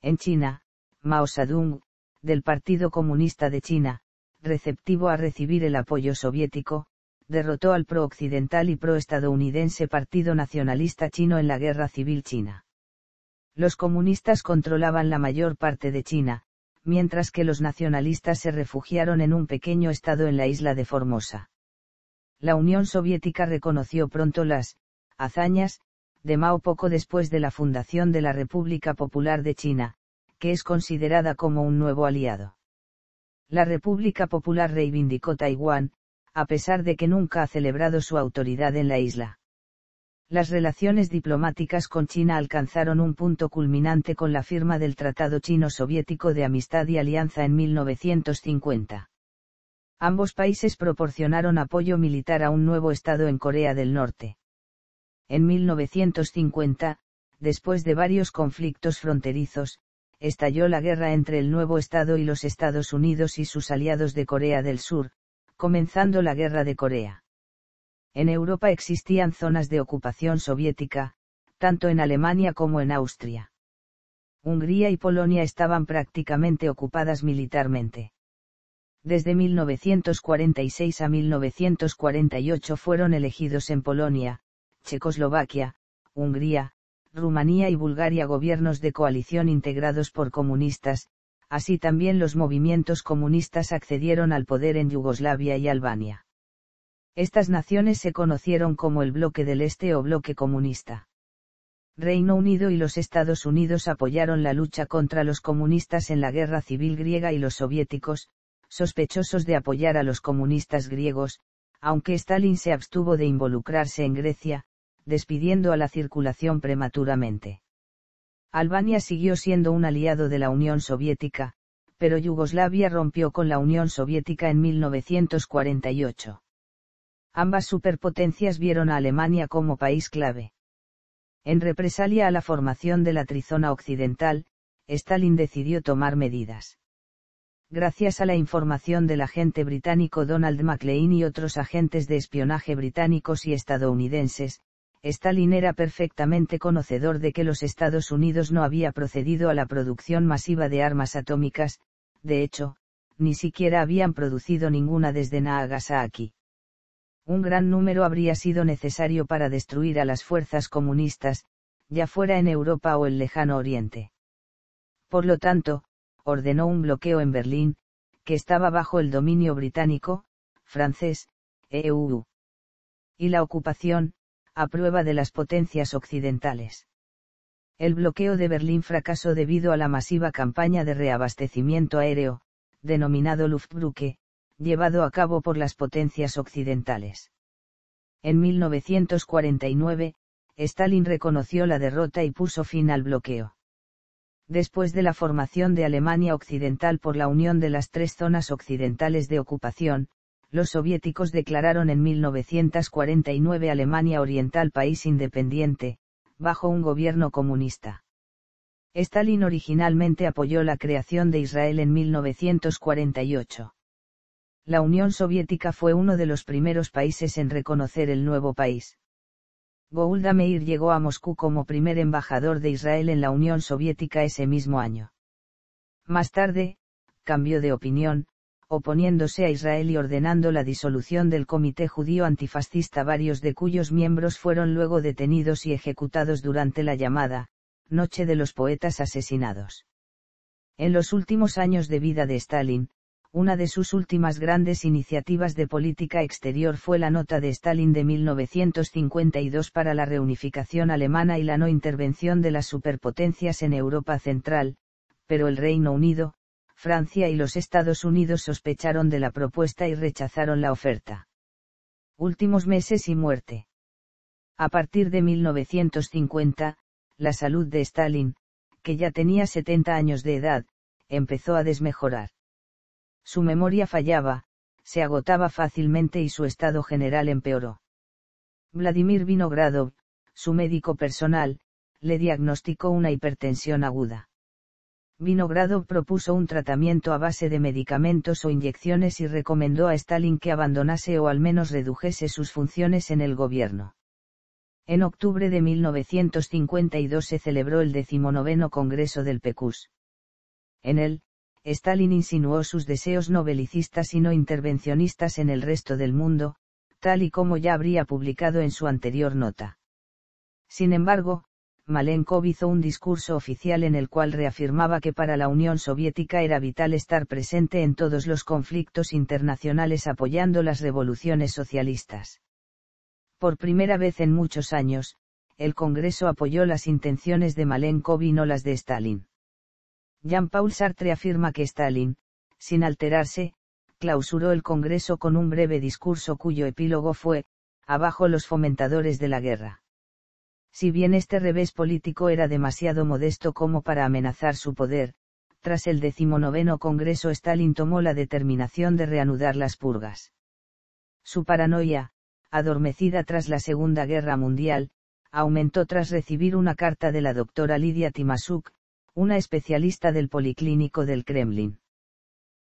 En China, Mao Zedong, del Partido Comunista de China, receptivo a recibir el apoyo soviético, derrotó al prooccidental y proestadounidense Partido Nacionalista Chino en la Guerra Civil China los comunistas controlaban la mayor parte de China, mientras que los nacionalistas se refugiaron en un pequeño estado en la isla de Formosa. La Unión Soviética reconoció pronto las hazañas de Mao poco después de la fundación de la República Popular de China, que es considerada como un nuevo aliado. La República Popular reivindicó Taiwán, a pesar de que nunca ha celebrado su autoridad en la isla. Las relaciones diplomáticas con China alcanzaron un punto culminante con la firma del Tratado Chino-Soviético de Amistad y Alianza en 1950. Ambos países proporcionaron apoyo militar a un nuevo Estado en Corea del Norte. En 1950, después de varios conflictos fronterizos, estalló la guerra entre el nuevo Estado y los Estados Unidos y sus aliados de Corea del Sur, comenzando la Guerra de Corea en Europa existían zonas de ocupación soviética, tanto en Alemania como en Austria. Hungría y Polonia estaban prácticamente ocupadas militarmente. Desde 1946 a 1948 fueron elegidos en Polonia, Checoslovaquia, Hungría, Rumanía y Bulgaria gobiernos de coalición integrados por comunistas, así también los movimientos comunistas accedieron al poder en Yugoslavia y Albania. Estas naciones se conocieron como el Bloque del Este o Bloque Comunista. Reino Unido y los Estados Unidos apoyaron la lucha contra los comunistas en la guerra civil griega y los soviéticos, sospechosos de apoyar a los comunistas griegos, aunque Stalin se abstuvo de involucrarse en Grecia, despidiendo a la circulación prematuramente. Albania siguió siendo un aliado de la Unión Soviética, pero Yugoslavia rompió con la Unión Soviética en 1948 ambas superpotencias vieron a Alemania como país clave. En represalia a la formación de la trizona occidental, Stalin decidió tomar medidas. Gracias a la información del agente británico Donald McLean y otros agentes de espionaje británicos y estadounidenses, Stalin era perfectamente conocedor de que los Estados Unidos no había procedido a la producción masiva de armas atómicas, de hecho, ni siquiera habían producido ninguna desde Nagasaki un gran número habría sido necesario para destruir a las fuerzas comunistas, ya fuera en Europa o el lejano Oriente. Por lo tanto, ordenó un bloqueo en Berlín, que estaba bajo el dominio británico, francés, EU. E y la ocupación, a prueba de las potencias occidentales. El bloqueo de Berlín fracasó debido a la masiva campaña de reabastecimiento aéreo, denominado Luftbrücke, llevado a cabo por las potencias occidentales. En 1949, Stalin reconoció la derrota y puso fin al bloqueo. Después de la formación de Alemania Occidental por la unión de las tres zonas occidentales de ocupación, los soviéticos declararon en 1949 Alemania Oriental país independiente, bajo un gobierno comunista. Stalin originalmente apoyó la creación de Israel en 1948 la Unión Soviética fue uno de los primeros países en reconocer el nuevo país. Golda Meir llegó a Moscú como primer embajador de Israel en la Unión Soviética ese mismo año. Más tarde, cambió de opinión, oponiéndose a Israel y ordenando la disolución del Comité Judío Antifascista, varios de cuyos miembros fueron luego detenidos y ejecutados durante la llamada Noche de los Poetas Asesinados. En los últimos años de vida de Stalin, una de sus últimas grandes iniciativas de política exterior fue la nota de Stalin de 1952 para la reunificación alemana y la no intervención de las superpotencias en Europa Central, pero el Reino Unido, Francia y los Estados Unidos sospecharon de la propuesta y rechazaron la oferta. Últimos meses y muerte. A partir de 1950, la salud de Stalin, que ya tenía 70 años de edad, empezó a desmejorar su memoria fallaba, se agotaba fácilmente y su estado general empeoró. Vladimir Vinogradov, su médico personal, le diagnosticó una hipertensión aguda. Vinogradov propuso un tratamiento a base de medicamentos o inyecciones y recomendó a Stalin que abandonase o al menos redujese sus funciones en el gobierno. En octubre de 1952 se celebró el decimonoveno Congreso del PECUS. En él, Stalin insinuó sus deseos no belicistas y no intervencionistas en el resto del mundo, tal y como ya habría publicado en su anterior nota. Sin embargo, Malenkov hizo un discurso oficial en el cual reafirmaba que para la Unión Soviética era vital estar presente en todos los conflictos internacionales apoyando las revoluciones socialistas. Por primera vez en muchos años, el Congreso apoyó las intenciones de Malenkov y no las de Stalin. Jean-Paul Sartre afirma que Stalin, sin alterarse, clausuró el Congreso con un breve discurso cuyo epílogo fue, abajo los fomentadores de la guerra. Si bien este revés político era demasiado modesto como para amenazar su poder, tras el decimonoveno Congreso Stalin tomó la determinación de reanudar las purgas. Su paranoia, adormecida tras la Segunda Guerra Mundial, aumentó tras recibir una carta de la doctora Lidia Timasuk, una especialista del Policlínico del Kremlin.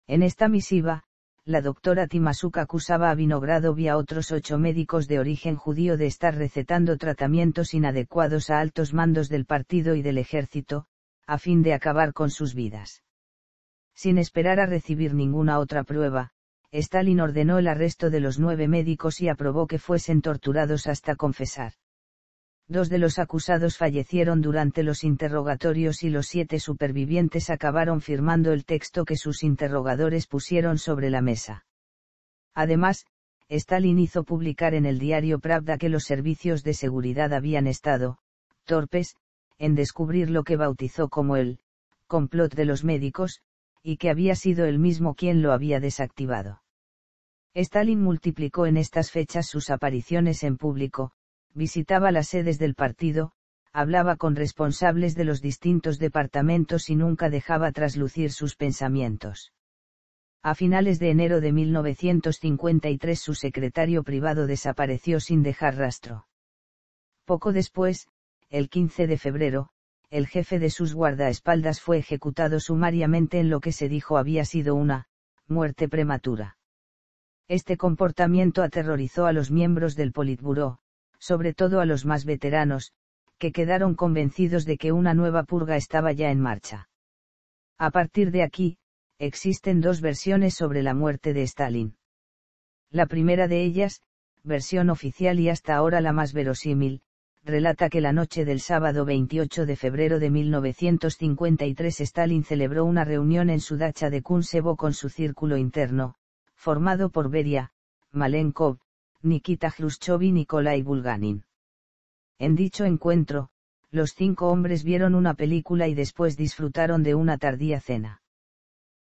En esta misiva, la doctora Timasuk acusaba a Vinogrado y a otros ocho médicos de origen judío de estar recetando tratamientos inadecuados a altos mandos del partido y del ejército, a fin de acabar con sus vidas. Sin esperar a recibir ninguna otra prueba, Stalin ordenó el arresto de los nueve médicos y aprobó que fuesen torturados hasta confesar. Dos de los acusados fallecieron durante los interrogatorios y los siete supervivientes acabaron firmando el texto que sus interrogadores pusieron sobre la mesa. Además, Stalin hizo publicar en el diario Pravda que los servicios de seguridad habían estado, torpes, en descubrir lo que bautizó como el complot de los médicos, y que había sido él mismo quien lo había desactivado. Stalin multiplicó en estas fechas sus apariciones en público, visitaba las sedes del partido, hablaba con responsables de los distintos departamentos y nunca dejaba traslucir sus pensamientos. A finales de enero de 1953 su secretario privado desapareció sin dejar rastro. Poco después, el 15 de febrero, el jefe de sus guardaespaldas fue ejecutado sumariamente en lo que se dijo había sido una muerte prematura. Este comportamiento aterrorizó a los miembros del Politburó, sobre todo a los más veteranos, que quedaron convencidos de que una nueva purga estaba ya en marcha. A partir de aquí, existen dos versiones sobre la muerte de Stalin. La primera de ellas, versión oficial y hasta ahora la más verosímil, relata que la noche del sábado 28 de febrero de 1953 Stalin celebró una reunión en su dacha de Kunsevo con su círculo interno, formado por Beria, Malenkov, Nikita Khrushchev y Nikolai Bulganin. En dicho encuentro, los cinco hombres vieron una película y después disfrutaron de una tardía cena.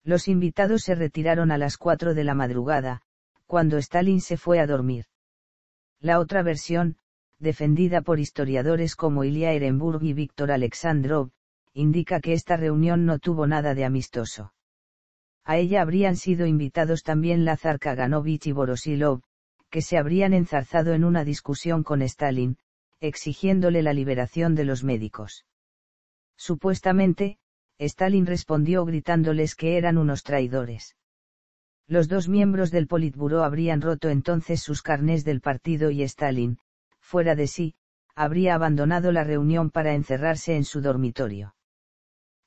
Los invitados se retiraron a las cuatro de la madrugada, cuando Stalin se fue a dormir. La otra versión, defendida por historiadores como Ilya Ehrenburg y Víctor Alexandrov, indica que esta reunión no tuvo nada de amistoso. A ella habrían sido invitados también Lazar Kaganovich y Borosilov, que se habrían enzarzado en una discusión con Stalin, exigiéndole la liberación de los médicos. Supuestamente, Stalin respondió gritándoles que eran unos traidores. Los dos miembros del Politburó habrían roto entonces sus carnes del partido y Stalin, fuera de sí, habría abandonado la reunión para encerrarse en su dormitorio.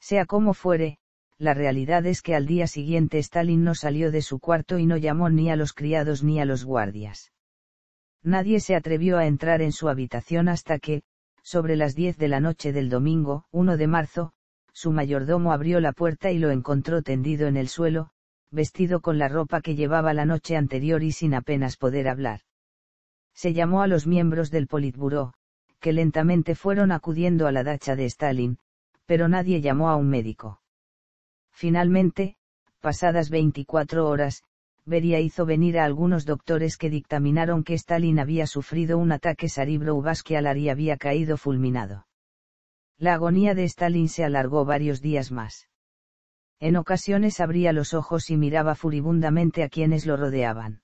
Sea como fuere, la realidad es que al día siguiente Stalin no salió de su cuarto y no llamó ni a los criados ni a los guardias. Nadie se atrevió a entrar en su habitación hasta que, sobre las 10 de la noche del domingo, 1 de marzo, su mayordomo abrió la puerta y lo encontró tendido en el suelo, vestido con la ropa que llevaba la noche anterior y sin apenas poder hablar. Se llamó a los miembros del Politburó, que lentamente fueron acudiendo a la dacha de Stalin, pero nadie llamó a un médico. Finalmente, pasadas 24 horas, Beria hizo venir a algunos doctores que dictaminaron que Stalin había sufrido un ataque cerebrovascular y había caído fulminado. La agonía de Stalin se alargó varios días más. En ocasiones abría los ojos y miraba furibundamente a quienes lo rodeaban.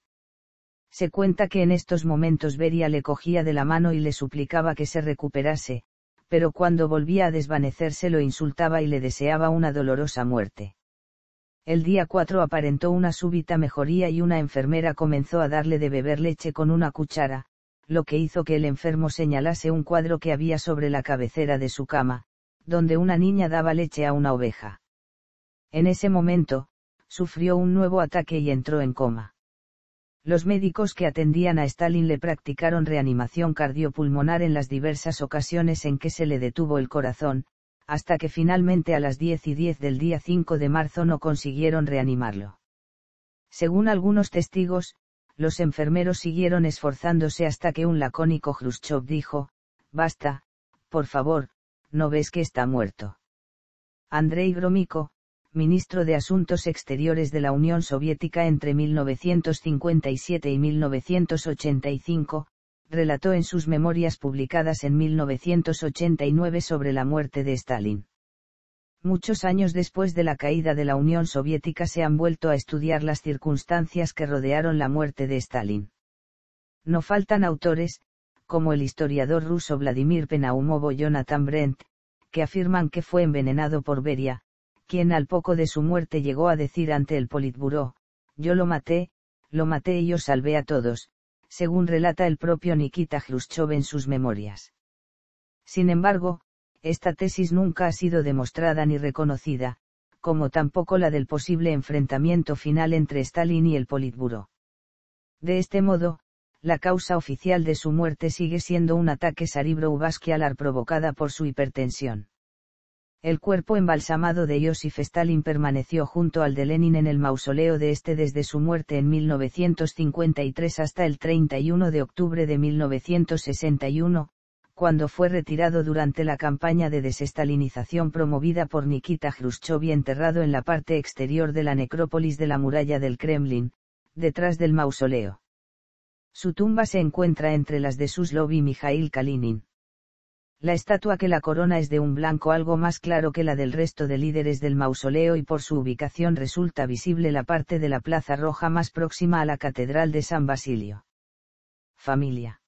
Se cuenta que en estos momentos Beria le cogía de la mano y le suplicaba que se recuperase, pero cuando volvía a desvanecerse lo insultaba y le deseaba una dolorosa muerte. El día 4 aparentó una súbita mejoría y una enfermera comenzó a darle de beber leche con una cuchara, lo que hizo que el enfermo señalase un cuadro que había sobre la cabecera de su cama, donde una niña daba leche a una oveja. En ese momento, sufrió un nuevo ataque y entró en coma. Los médicos que atendían a Stalin le practicaron reanimación cardiopulmonar en las diversas ocasiones en que se le detuvo el corazón, hasta que finalmente a las 10 y 10 del día 5 de marzo no consiguieron reanimarlo. Según algunos testigos, los enfermeros siguieron esforzándose hasta que un lacónico Khrushchev dijo, Basta, por favor, no ves que está muerto. Andrei Gromiko, ministro de Asuntos Exteriores de la Unión Soviética entre 1957 y 1985, relató en sus memorias publicadas en 1989 sobre la muerte de Stalin. Muchos años después de la caída de la Unión Soviética se han vuelto a estudiar las circunstancias que rodearon la muerte de Stalin. No faltan autores, como el historiador ruso Vladimir o Jonathan Brent, que afirman que fue envenenado por Beria, quien al poco de su muerte llegó a decir ante el Politburó, yo lo maté, lo maté y yo salvé a todos, según relata el propio Nikita Khrushchev en sus memorias. Sin embargo, esta tesis nunca ha sido demostrada ni reconocida, como tampoco la del posible enfrentamiento final entre Stalin y el Politburó. De este modo, la causa oficial de su muerte sigue siendo un ataque cerebro provocada por su hipertensión. El cuerpo embalsamado de Iosif Stalin permaneció junto al de Lenin en el mausoleo de este desde su muerte en 1953 hasta el 31 de octubre de 1961, cuando fue retirado durante la campaña de desestalinización promovida por Nikita Khrushchev y enterrado en la parte exterior de la necrópolis de la muralla del Kremlin, detrás del mausoleo. Su tumba se encuentra entre las de Suslov y Mikhail Kalinin. La estatua que la corona es de un blanco algo más claro que la del resto de líderes del mausoleo y por su ubicación resulta visible la parte de la Plaza Roja más próxima a la Catedral de San Basilio. Familia.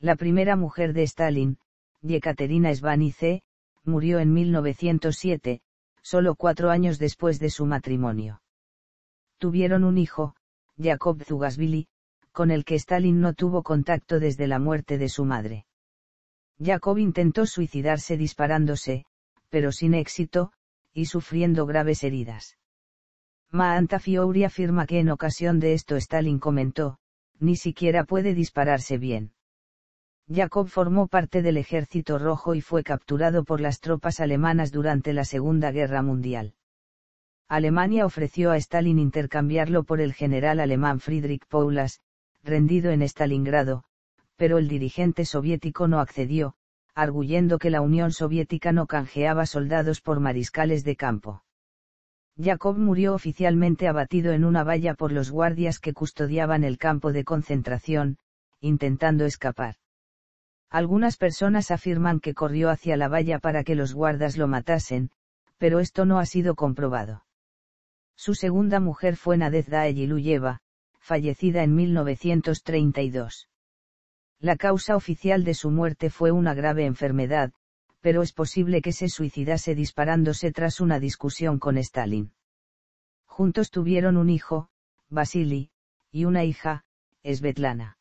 La primera mujer de Stalin, Yekaterina Svanice, murió en 1907, solo cuatro años después de su matrimonio. Tuvieron un hijo, Jacob Zugasvili, con el que Stalin no tuvo contacto desde la muerte de su madre. Jacob intentó suicidarse disparándose, pero sin éxito, y sufriendo graves heridas. Maanta Fiouri afirma que en ocasión de esto Stalin comentó, ni siquiera puede dispararse bien. Jacob formó parte del ejército rojo y fue capturado por las tropas alemanas durante la Segunda Guerra Mundial. Alemania ofreció a Stalin intercambiarlo por el general alemán Friedrich Paulas, rendido en Stalingrado, pero el dirigente soviético no accedió, arguyendo que la Unión Soviética no canjeaba soldados por mariscales de campo. Jacob murió oficialmente abatido en una valla por los guardias que custodiaban el campo de concentración, intentando escapar. Algunas personas afirman que corrió hacia la valla para que los guardas lo matasen, pero esto no ha sido comprobado. Su segunda mujer fue Nadezhda Ejiluyeva, fallecida en 1932. La causa oficial de su muerte fue una grave enfermedad, pero es posible que se suicidase disparándose tras una discusión con Stalin. Juntos tuvieron un hijo, Vasily, y una hija, Svetlana.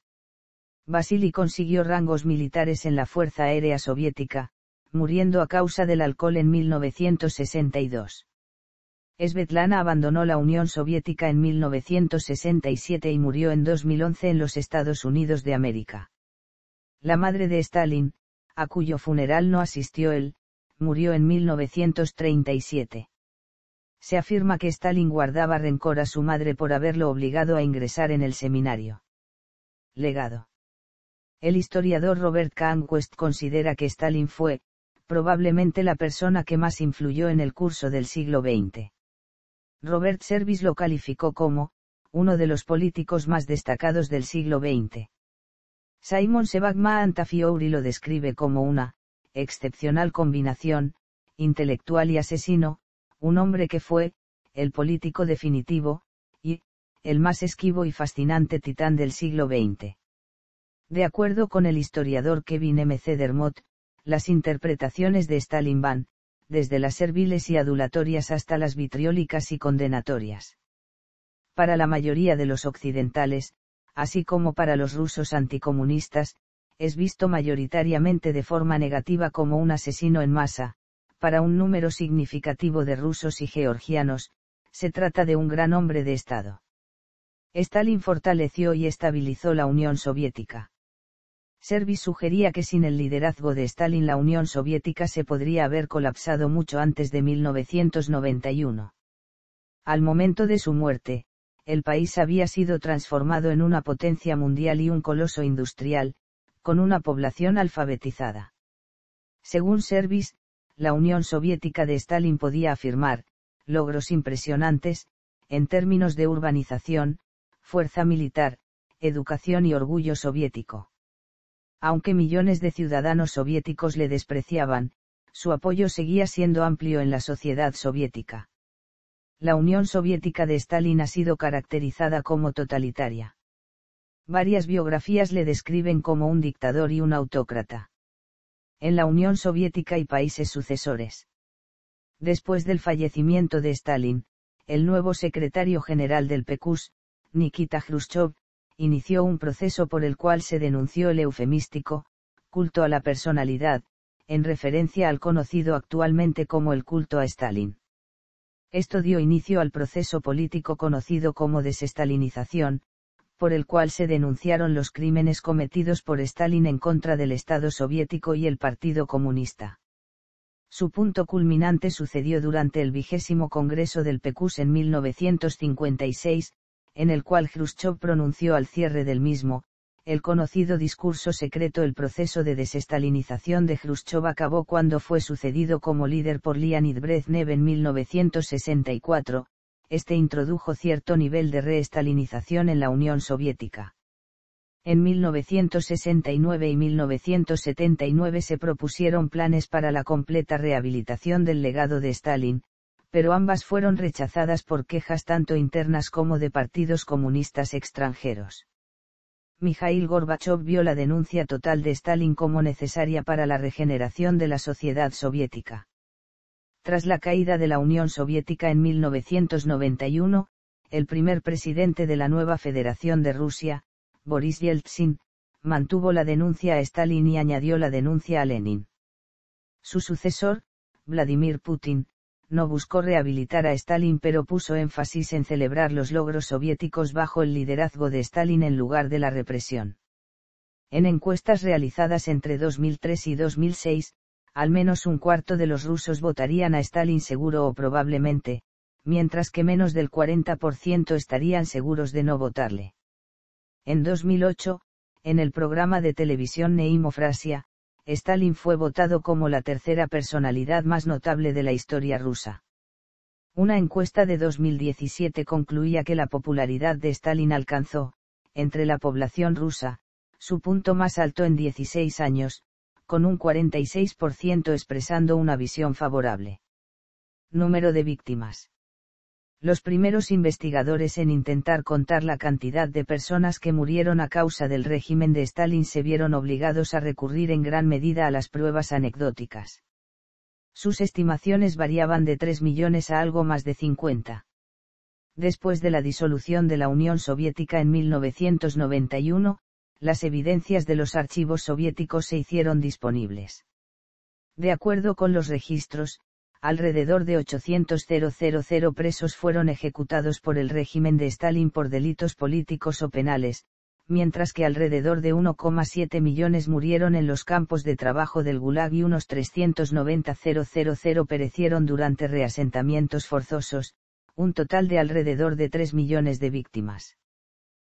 Vasily consiguió rangos militares en la Fuerza Aérea Soviética, muriendo a causa del alcohol en 1962. Svetlana abandonó la Unión Soviética en 1967 y murió en 2011 en los Estados Unidos de América la madre de Stalin, a cuyo funeral no asistió él, murió en 1937. Se afirma que Stalin guardaba rencor a su madre por haberlo obligado a ingresar en el seminario. Legado. El historiador Robert Canquest considera que Stalin fue, probablemente la persona que más influyó en el curso del siglo XX. Robert Service lo calificó como, uno de los políticos más destacados del siglo XX. Simon Sebagma Antafiori lo describe como una, excepcional combinación, intelectual y asesino, un hombre que fue, el político definitivo, y, el más esquivo y fascinante titán del siglo XX. De acuerdo con el historiador Kevin M. Cedermott, las interpretaciones de Stalin van, desde las serviles y adulatorias hasta las vitriólicas y condenatorias. Para la mayoría de los occidentales, así como para los rusos anticomunistas, es visto mayoritariamente de forma negativa como un asesino en masa, para un número significativo de rusos y georgianos, se trata de un gran hombre de Estado. Stalin fortaleció y estabilizó la Unión Soviética. Servi sugería que sin el liderazgo de Stalin la Unión Soviética se podría haber colapsado mucho antes de 1991. Al momento de su muerte, el país había sido transformado en una potencia mundial y un coloso industrial, con una población alfabetizada. Según Servis, la Unión Soviética de Stalin podía afirmar, logros impresionantes, en términos de urbanización, fuerza militar, educación y orgullo soviético. Aunque millones de ciudadanos soviéticos le despreciaban, su apoyo seguía siendo amplio en la sociedad soviética la Unión Soviética de Stalin ha sido caracterizada como totalitaria. Varias biografías le describen como un dictador y un autócrata. En la Unión Soviética y países sucesores. Después del fallecimiento de Stalin, el nuevo secretario general del PECUS, Nikita Khrushchev, inició un proceso por el cual se denunció el eufemístico, culto a la personalidad, en referencia al conocido actualmente como el culto a Stalin. Esto dio inicio al proceso político conocido como desestalinización, por el cual se denunciaron los crímenes cometidos por Stalin en contra del Estado soviético y el Partido Comunista. Su punto culminante sucedió durante el vigésimo Congreso del PECUS en 1956, en el cual Khrushchev pronunció al cierre del mismo, el conocido discurso secreto el proceso de desestalinización de Khrushchev acabó cuando fue sucedido como líder por Leonid Brezhnev en 1964, este introdujo cierto nivel de reestalinización en la Unión Soviética. En 1969 y 1979 se propusieron planes para la completa rehabilitación del legado de Stalin, pero ambas fueron rechazadas por quejas tanto internas como de partidos comunistas extranjeros Mikhail Gorbachev vio la denuncia total de Stalin como necesaria para la regeneración de la sociedad soviética. Tras la caída de la Unión Soviética en 1991, el primer presidente de la nueva Federación de Rusia, Boris Yeltsin, mantuvo la denuncia a Stalin y añadió la denuncia a Lenin. Su sucesor, Vladimir Putin, no buscó rehabilitar a Stalin pero puso énfasis en celebrar los logros soviéticos bajo el liderazgo de Stalin en lugar de la represión. En encuestas realizadas entre 2003 y 2006, al menos un cuarto de los rusos votarían a Stalin seguro o probablemente, mientras que menos del 40% estarían seguros de no votarle. En 2008, en el programa de televisión Neimofrasia, Stalin fue votado como la tercera personalidad más notable de la historia rusa. Una encuesta de 2017 concluía que la popularidad de Stalin alcanzó, entre la población rusa, su punto más alto en 16 años, con un 46% expresando una visión favorable. Número de víctimas los primeros investigadores en intentar contar la cantidad de personas que murieron a causa del régimen de Stalin se vieron obligados a recurrir en gran medida a las pruebas anecdóticas. Sus estimaciones variaban de 3 millones a algo más de 50. Después de la disolución de la Unión Soviética en 1991, las evidencias de los archivos soviéticos se hicieron disponibles. De acuerdo con los registros, alrededor de 800.000 presos fueron ejecutados por el régimen de Stalin por delitos políticos o penales, mientras que alrededor de 1,7 millones murieron en los campos de trabajo del Gulag y unos 390.000 perecieron durante reasentamientos forzosos, un total de alrededor de 3 millones de víctimas.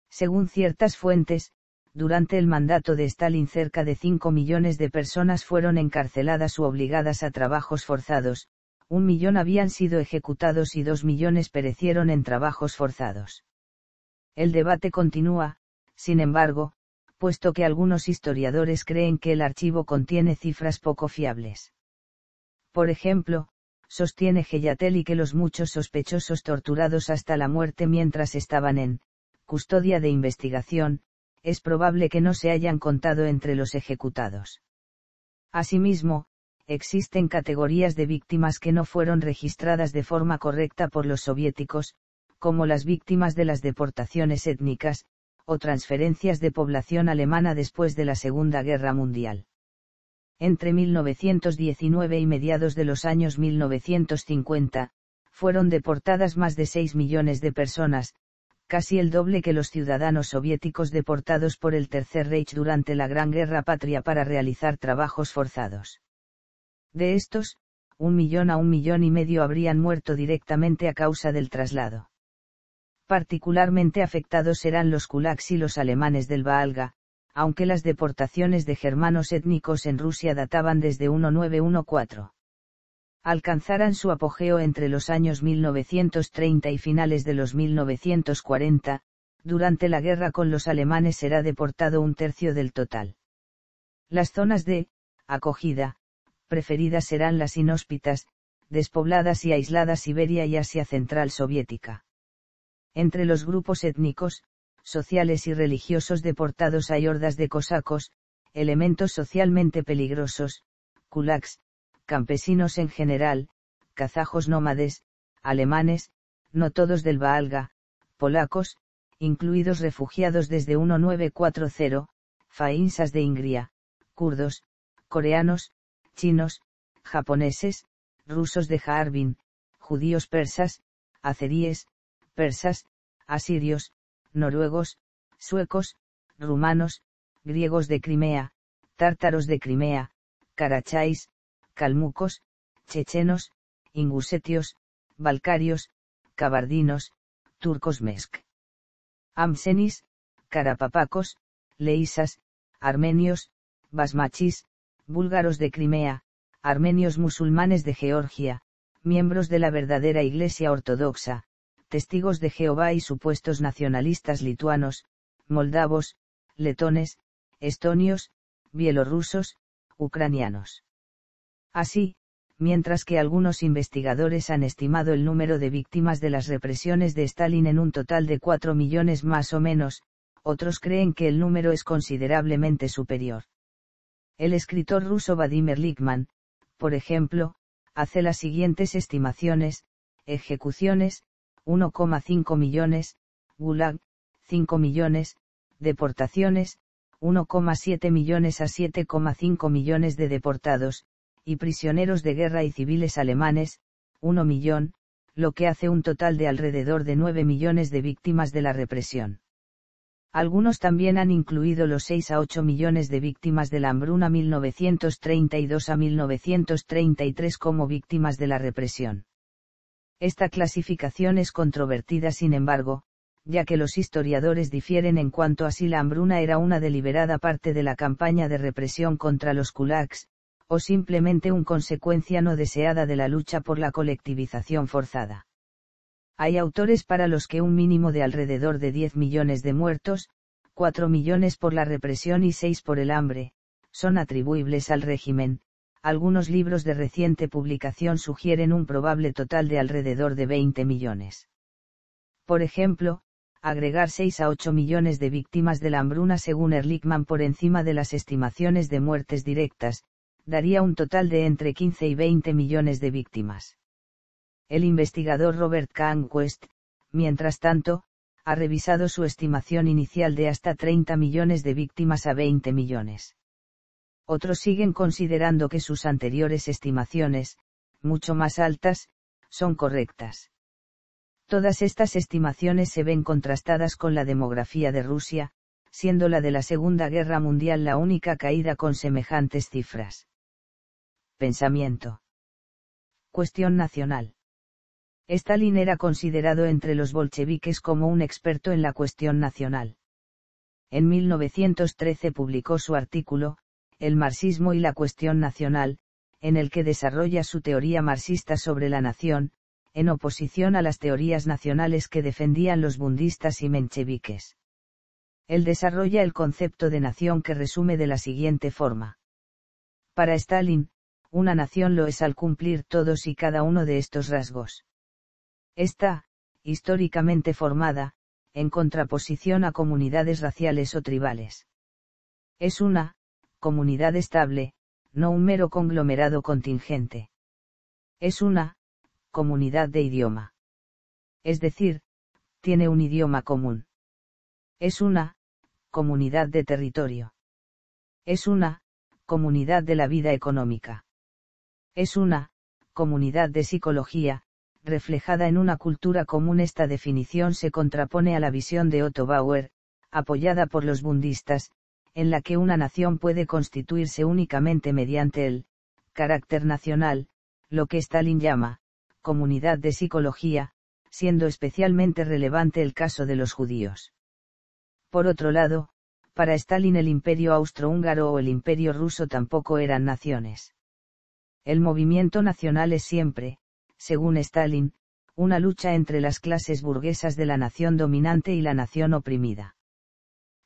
Según ciertas fuentes, durante el mandato de Stalin cerca de 5 millones de personas fueron encarceladas u obligadas a trabajos forzados, un millón habían sido ejecutados y dos millones perecieron en trabajos forzados. El debate continúa, sin embargo, puesto que algunos historiadores creen que el archivo contiene cifras poco fiables. Por ejemplo, sostiene Gellatelli que los muchos sospechosos torturados hasta la muerte mientras estaban en custodia de investigación, es probable que no se hayan contado entre los ejecutados. Asimismo, existen categorías de víctimas que no fueron registradas de forma correcta por los soviéticos, como las víctimas de las deportaciones étnicas, o transferencias de población alemana después de la Segunda Guerra Mundial. Entre 1919 y mediados de los años 1950, fueron deportadas más de 6 millones de personas, casi el doble que los ciudadanos soviéticos deportados por el Tercer Reich durante la Gran Guerra Patria para realizar trabajos forzados. De estos, un millón a un millón y medio habrían muerto directamente a causa del traslado. Particularmente afectados serán los kulaks y los alemanes del Baalga, aunque las deportaciones de germanos étnicos en Rusia databan desde 1914. Alcanzarán su apogeo entre los años 1930 y finales de los 1940, durante la guerra con los alemanes será deportado un tercio del total. Las zonas de acogida, preferidas serán las inhóspitas, despobladas y aisladas Siberia y Asia Central Soviética. Entre los grupos étnicos, sociales y religiosos deportados hay hordas de cosacos, elementos socialmente peligrosos, kulaks, campesinos en general, kazajos nómades, alemanes, no todos del Baalga, polacos, incluidos refugiados desde 1940, faínsas de Ingria, kurdos, coreanos, chinos, japoneses, rusos de Harbin, judíos persas, azeríes, persas, asirios, noruegos, suecos, rumanos, griegos de Crimea, tártaros de Crimea, karachais, calmucos, chechenos, ingusetios, balcarios, cabardinos, turcos mesk, Amsenis, carapapacos, leisas, armenios, basmachis, búlgaros de Crimea, armenios musulmanes de Georgia, miembros de la verdadera Iglesia ortodoxa, testigos de Jehová y supuestos nacionalistas lituanos, moldavos, letones, estonios, bielorrusos, ucranianos. Así, mientras que algunos investigadores han estimado el número de víctimas de las represiones de Stalin en un total de 4 millones más o menos, otros creen que el número es considerablemente superior. El escritor ruso Vladimir Likman, por ejemplo, hace las siguientes estimaciones, ejecuciones, 1,5 millones, Gulag, 5 millones, deportaciones, 1,7 millones a 7,5 millones de deportados, y prisioneros de guerra y civiles alemanes, 1 millón, lo que hace un total de alrededor de 9 millones de víctimas de la represión. Algunos también han incluido los 6 a 8 millones de víctimas de la hambruna 1932 a 1933 como víctimas de la represión. Esta clasificación es controvertida sin embargo, ya que los historiadores difieren en cuanto a si la hambruna era una deliberada parte de la campaña de represión contra los kulaks, o simplemente una consecuencia no deseada de la lucha por la colectivización forzada. Hay autores para los que un mínimo de alrededor de 10 millones de muertos, 4 millones por la represión y 6 por el hambre, son atribuibles al régimen. Algunos libros de reciente publicación sugieren un probable total de alrededor de 20 millones. Por ejemplo, agregar 6 a 8 millones de víctimas de la hambruna según Erlichman por encima de las estimaciones de muertes directas, daría un total de entre 15 y 20 millones de víctimas. El investigador Robert West, mientras tanto, ha revisado su estimación inicial de hasta 30 millones de víctimas a 20 millones. Otros siguen considerando que sus anteriores estimaciones, mucho más altas, son correctas. Todas estas estimaciones se ven contrastadas con la demografía de Rusia, siendo la de la Segunda Guerra Mundial la única caída con semejantes cifras. Pensamiento. Cuestión nacional. Stalin era considerado entre los bolcheviques como un experto en la cuestión nacional. En 1913 publicó su artículo, El marxismo y la cuestión nacional, en el que desarrolla su teoría marxista sobre la nación, en oposición a las teorías nacionales que defendían los bundistas y mencheviques. Él desarrolla el concepto de nación que resume de la siguiente forma. Para Stalin, una nación lo es al cumplir todos y cada uno de estos rasgos. Está, históricamente formada, en contraposición a comunidades raciales o tribales. Es una, comunidad estable, no un mero conglomerado contingente. Es una, comunidad de idioma. Es decir, tiene un idioma común. Es una, comunidad de territorio. Es una, comunidad de la vida económica. Es una, comunidad de psicología, reflejada en una cultura común esta definición se contrapone a la visión de Otto Bauer, apoyada por los bundistas, en la que una nación puede constituirse únicamente mediante el carácter nacional, lo que Stalin llama comunidad de psicología, siendo especialmente relevante el caso de los judíos. Por otro lado, para Stalin el imperio austrohúngaro o el imperio ruso tampoco eran naciones. El movimiento nacional es siempre, según Stalin, una lucha entre las clases burguesas de la nación dominante y la nación oprimida.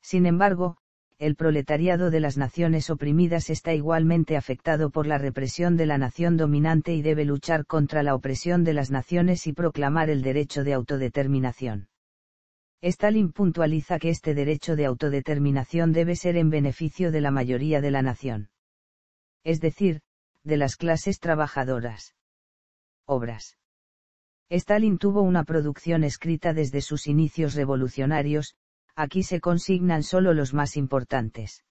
Sin embargo, el proletariado de las naciones oprimidas está igualmente afectado por la represión de la nación dominante y debe luchar contra la opresión de las naciones y proclamar el derecho de autodeterminación. Stalin puntualiza que este derecho de autodeterminación debe ser en beneficio de la mayoría de la nación. Es decir, de las clases trabajadoras obras. Stalin tuvo una producción escrita desde sus inicios revolucionarios, aquí se consignan solo los más importantes.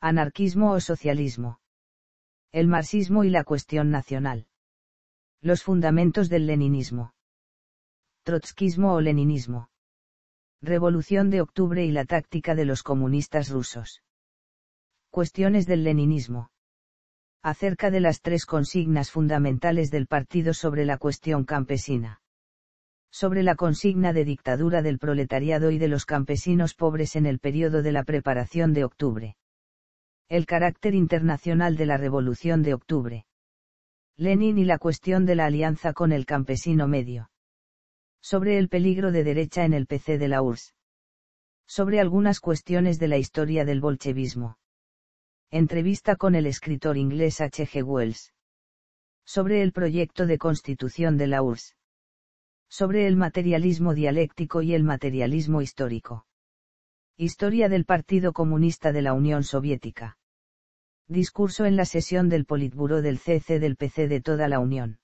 Anarquismo o socialismo. El marxismo y la cuestión nacional. Los fundamentos del leninismo. Trotskismo o leninismo. Revolución de Octubre y la táctica de los comunistas rusos. Cuestiones del leninismo acerca de las tres consignas fundamentales del partido sobre la cuestión campesina. Sobre la consigna de dictadura del proletariado y de los campesinos pobres en el periodo de la preparación de octubre. El carácter internacional de la revolución de octubre. Lenin y la cuestión de la alianza con el campesino medio. Sobre el peligro de derecha en el PC de la URSS. Sobre algunas cuestiones de la historia del bolchevismo entrevista con el escritor inglés H. G. Wells. Sobre el proyecto de constitución de la URSS. Sobre el materialismo dialéctico y el materialismo histórico. Historia del Partido Comunista de la Unión Soviética. Discurso en la sesión del Politburó del CC del PC de toda la Unión.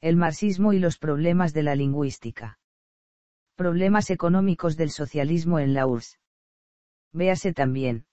El marxismo y los problemas de la lingüística. Problemas económicos del socialismo en la URSS. Véase también.